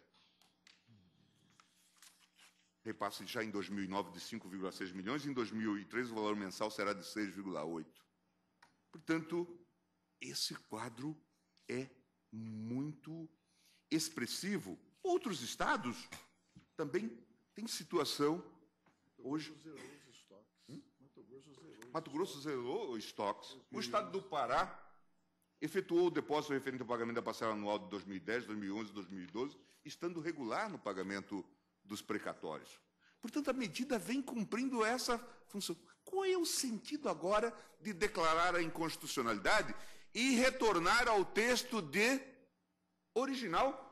repassa já em 2009 de 5,6 milhões, em 2013 o valor mensal será de 6,8. Portanto, esse quadro é muito expressivo. Outros estados também tem situação. Mato hoje. Zerou os estoques. Mato Grosso zerou. Mato Grosso zerou os estoques. Hum? O estado do Pará efetuou o depósito referente ao pagamento da parcela anual de 2010, 2011 2012, estando regular no pagamento dos precatórios. Portanto, a medida vem cumprindo essa função. Qual é o sentido agora de declarar a inconstitucionalidade e retornar ao texto de original?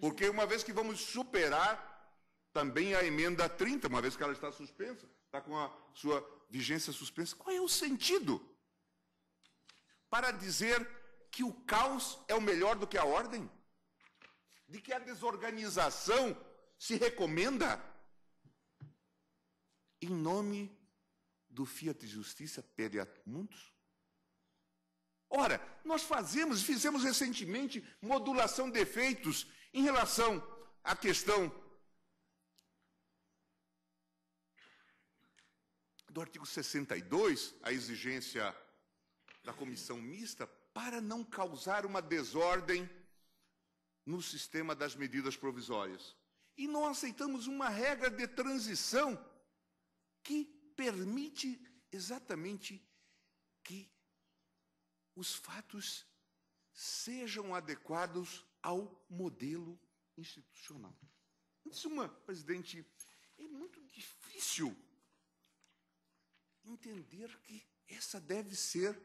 Porque uma vez que vamos superar também a emenda 30, uma vez que ela está suspensa, está com a sua vigência suspensa. Qual é o sentido? Para dizer que o caos é o melhor do que a ordem? De que a desorganização se recomenda? Em nome do Fiat Justiça pede a muitos? Ora, nós fazemos, fizemos recentemente modulação de efeitos em relação à questão do artigo 62, a exigência da comissão mista para não causar uma desordem no sistema das medidas provisórias. E não aceitamos uma regra de transição que permite exatamente que os fatos sejam adequados ao modelo institucional. Antes, uma presidente, é muito difícil entender que essa deve ser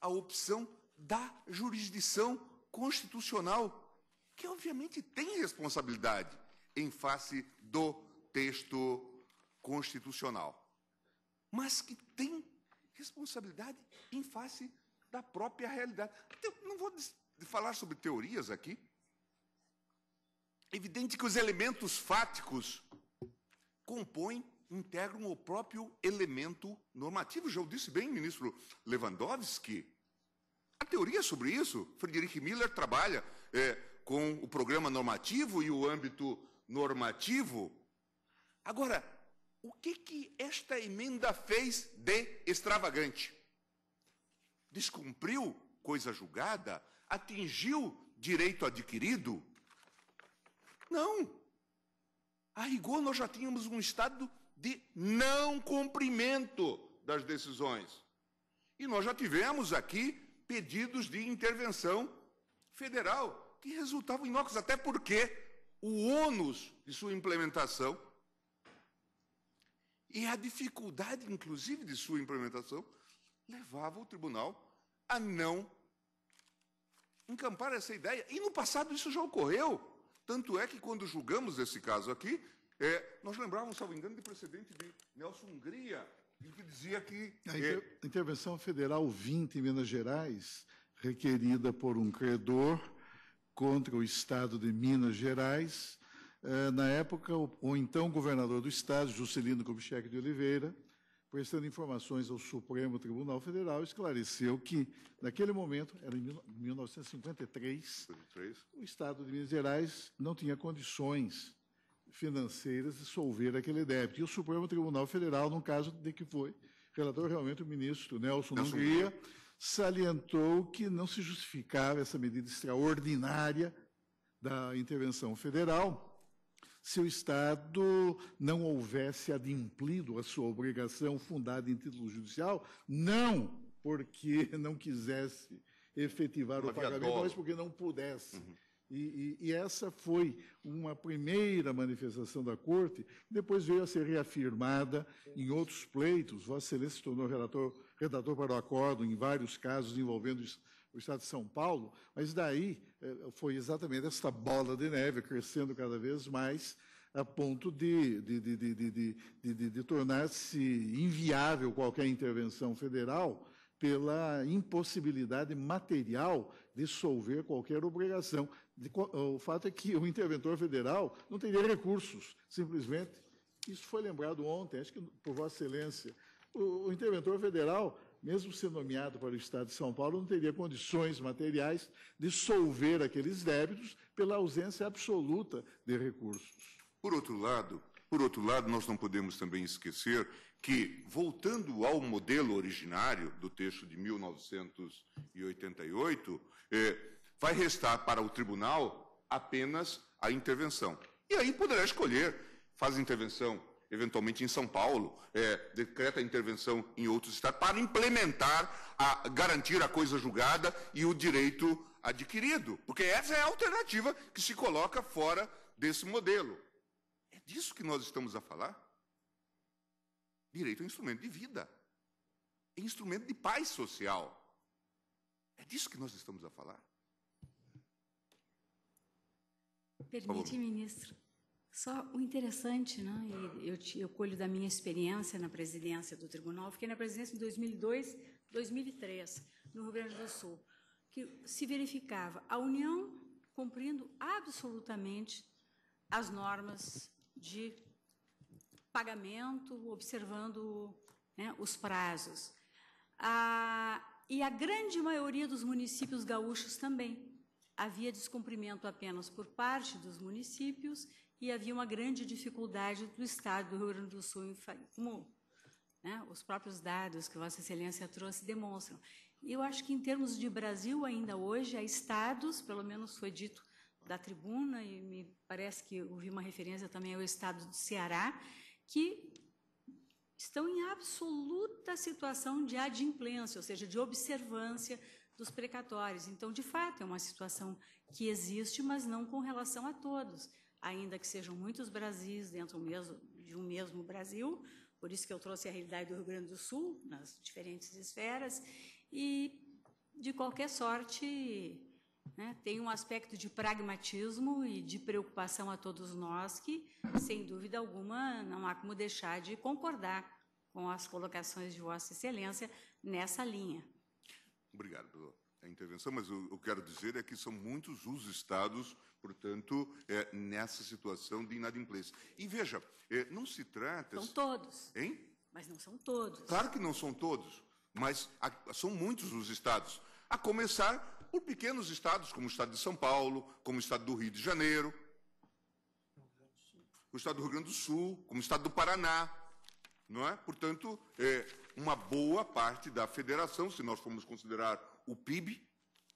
a opção da jurisdição constitucional, que obviamente tem responsabilidade em face do texto constitucional, mas que tem responsabilidade em face da própria realidade. Eu não vou falar sobre teorias aqui. Evidente que os elementos fáticos compõem integram o próprio elemento normativo. Já o disse bem o ministro Lewandowski. A teoria sobre isso, Friedrich Miller trabalha é, com o programa normativo e o âmbito normativo. Agora, o que, que esta emenda fez de extravagante? Descumpriu coisa julgada? Atingiu direito adquirido? Não. A rigor, nós já tínhamos um Estado de não cumprimento das decisões. E nós já tivemos aqui pedidos de intervenção federal que resultavam inócuos, até porque o ônus de sua implementação e a dificuldade, inclusive, de sua implementação, levava o tribunal a não encampar essa ideia. E no passado isso já ocorreu. Tanto é que, quando julgamos esse caso aqui, é, é, nós lembrávamos, salvo engano, de precedente de Nelson Hungria, que dizia que. A é, inter, é, intervenção federal 20 em Minas Gerais, requerida por um credor contra o Estado de Minas Gerais. É, na época, o, o, então governador do Estado, Juscelino Kubitschek de Oliveira, prestando informações ao Supremo Tribunal Federal, esclareceu que, naquele momento, era em 1953, 53. o Estado de Minas Gerais não tinha condições financeiras de solver aquele débito. E o Supremo Tribunal Federal, no caso de que foi relator, realmente o ministro Nelson, Nelson Hungria, salientou que não se justificava essa medida extraordinária da intervenção federal se o Estado não houvesse adimplido a sua obrigação fundada em título judicial, não porque não quisesse efetivar não o pagamento, mas porque não pudesse. Uhum. E, e, e, essa foi uma primeira manifestação da Corte, depois veio a ser reafirmada em outros pleitos. Vossa Excelência se tornou redator redator para o acordo em vários casos envolvendo o Estado de São Paulo, mas daí eh, foi exatamente esta bola de neve crescendo cada vez mais a ponto de, de, de, de tornar-se inviável qualquer intervenção federal pela impossibilidade material de solver qualquer obrigação. o fato é que o interventor federal não teria recursos, simplesmente. Isso foi lembrado ontem, acho que por Vossa Excelência. O, interventor federal, mesmo sendo nomeado para o Estado de São Paulo, não teria condições materiais de solver aqueles débitos pela ausência absoluta de recursos. Por outro lado, por outro lado, nós não podemos também esquecer que, voltando ao modelo originário do texto de 1988, eh, vai restar para o tribunal apenas a intervenção. E aí poderá escolher, faz intervenção eventualmente em São Paulo, é, decreta intervenção em outros estados, para implementar, a, garantir a coisa julgada e o direito adquirido. Porque essa é a alternativa que se coloca fora desse modelo. É disso que nós estamos a falar? Direito é um instrumento de vida, é instrumento de paz social. É disso que nós estamos a falar. Permite, ministro. Só o interessante, né? eu, eu colho da minha experiência na presidência do tribunal. fiquei na presidência em 2002, 2003, no Rio Grande do Sul, que se verificava a União cumprindo absolutamente as normas de pagamento, observando né, os prazos. Ah, e a grande maioria dos municípios gaúchos também. Havia descumprimento apenas por parte dos municípios e havia uma grande dificuldade do Estado do Rio Grande do Sul, como né, os próprios dados que Vossa Excelência trouxe demonstram. Eu acho que, em termos de Brasil, ainda hoje, há estados, pelo menos foi dito da tribuna, e me parece que ouvi uma referência também ao estado do Ceará, que estão em absoluta situação de adimplência, ou seja, de observância dos precatórios. Então, de fato, é uma situação que existe, mas não com relação a todos, ainda que sejam muitos Brasis dentro mesmo, de um mesmo Brasil, por isso que eu trouxe a realidade do Rio Grande do Sul, nas diferentes esferas, e, de qualquer sorte, né? Tem um aspecto de pragmatismo e de preocupação a todos nós que, sem dúvida alguma, não há como deixar de concordar com as colocações de Vossa Excelência nessa linha. Obrigado pela intervenção, mas eu, quero dizer é que são muitos os estados, portanto, é, nessa situação de inadimplência. E veja, é, não se trata. São todos. Hein? Mas não são todos. Claro que não são todos, mas há, são muitos os estados. A começar por pequenos estados, como o estado de São Paulo, como o estado do Rio de Janeiro, o estado do Rio Grande do Sul, como o estado do Paraná. Não é? Portanto, é uma boa parte da federação, se nós formos considerar o PIB,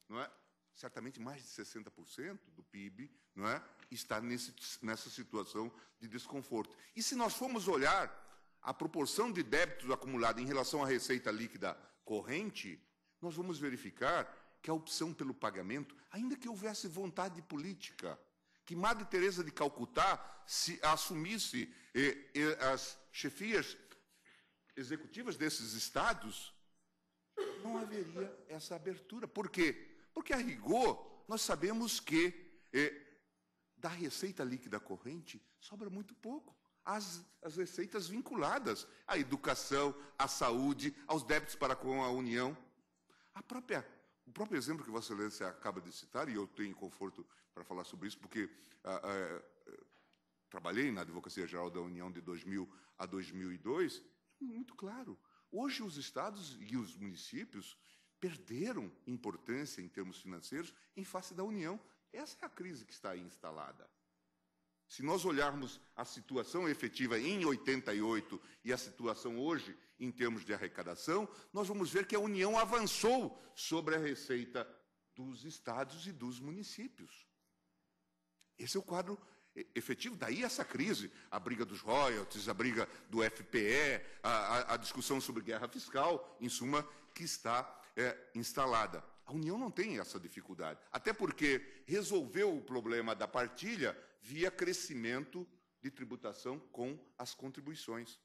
não é? certamente mais de 60% do PIB não é? está nesse, nessa situação de desconforto. E se nós formos olhar a proporção de débitos acumulados em relação à receita líquida corrente, nós vamos verificar que a opção pelo pagamento, ainda que houvesse vontade política, que Madre Teresa de Calcutá se assumisse eh, eh, as chefias executivas desses estados, não haveria essa abertura. Por quê? Porque a rigor nós sabemos que eh, da receita líquida corrente sobra muito pouco. As, as receitas vinculadas à educação, à saúde, aos débitos para com a União. A própria o próprio exemplo que Vossa Excelência acaba de citar, e eu tenho conforto para falar sobre isso, porque ah, ah, eh, trabalhei na Advocacia Geral da União de 2000 a 2002, é muito claro. Hoje os estados e os municípios perderam importância em termos financeiros em face da União. Essa é a crise que está aí instalada. Se nós olharmos a situação efetiva em 88 e a situação hoje, em termos de arrecadação, nós vamos ver que a União avançou sobre a receita dos estados e dos municípios. Esse é o quadro efetivo. Daí essa crise, a briga dos royalties, a briga do FPE, a, a, a discussão sobre guerra fiscal, em suma, que está é, instalada. A União não tem essa dificuldade, até porque resolveu o problema da partilha via crescimento de tributação com as contribuições.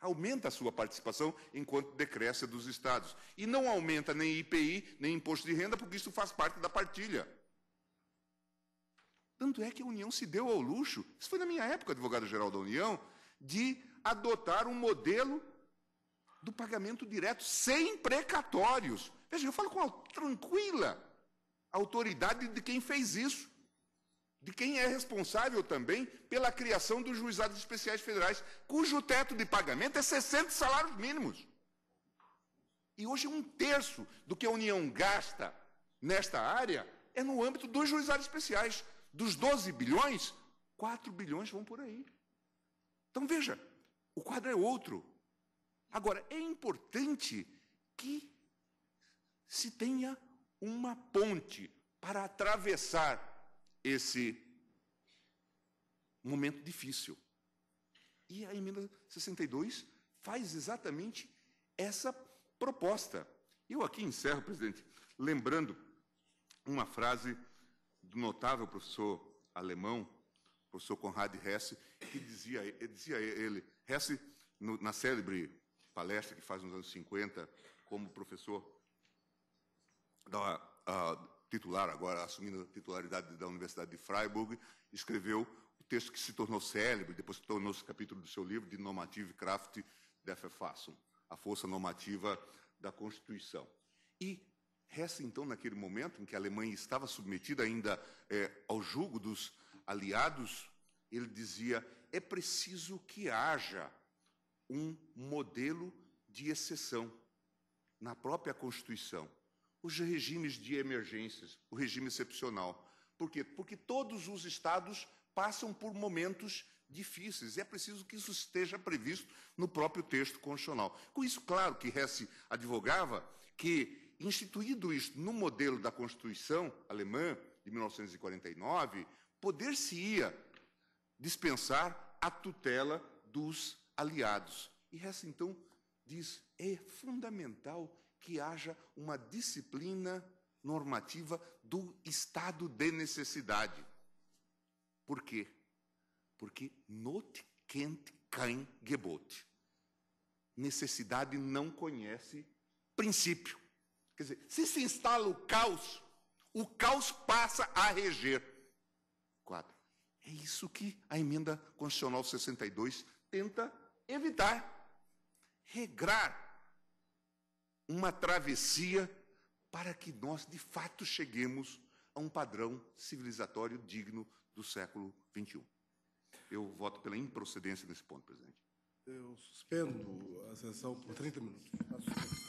Aumenta a sua participação enquanto decresce dos estados. E não aumenta nem IPI, nem imposto de renda, porque isso faz parte da partilha. Tanto é que a União se deu ao luxo, isso foi na minha época, advogado-geral da União, de adotar um modelo do pagamento direto sem precatórios. Veja, eu falo com a tranquila autoridade de quem fez isso de quem é responsável também pela criação dos juizados especiais federais, cujo teto de pagamento é 60 salários mínimos. E hoje um terço do que a União gasta nesta área é no âmbito dos juizados especiais. Dos 12 bilhões, 4 bilhões vão por aí. Então veja, o quadro é outro. Agora, é importante que se tenha uma ponte para atravessar esse momento difícil. E a emenda 62 faz exatamente essa proposta. Eu aqui encerro, presidente, lembrando uma frase do notável professor alemão, professor Konrad Hesse, que dizia, dizia ele, Hesse, no, na célebre palestra que faz nos anos 50, como professor da, uh, titular agora, assumindo a titularidade da Universidade de Freiburg, escreveu o texto que se tornou célebre, depois tornou-se capítulo do seu livro, de Normative Kraft der Verfassung, a força normativa da Constituição. E resta, então, naquele momento em que a Alemanha estava submetida ainda é, ao julgo dos aliados, ele dizia, é preciso que haja um modelo de exceção na própria Constituição os regimes de emergências, o regime excepcional. Por quê? Porque todos os estados passam por momentos difíceis e é preciso que isso esteja previsto no próprio texto constitucional. Com isso, claro que Hesse advogava que, instituído isso no modelo da Constituição alemã de 1949, poder-se-ia dispensar a tutela dos aliados. E Hesse, então, diz, é fundamental que haja uma disciplina normativa do estado de necessidade. Por quê? Porque not kennt kein Gebot. Necessidade não conhece princípio. Quer dizer, se se instala o caos, o caos passa a reger. Quatro. É isso que a emenda constitucional 62 tenta evitar. Regrar uma travessia para que nós, de fato, cheguemos a um padrão civilizatório digno do século XXI. Eu voto pela improcedência nesse ponto, presidente. Eu suspendo a sessão por 30 minutos.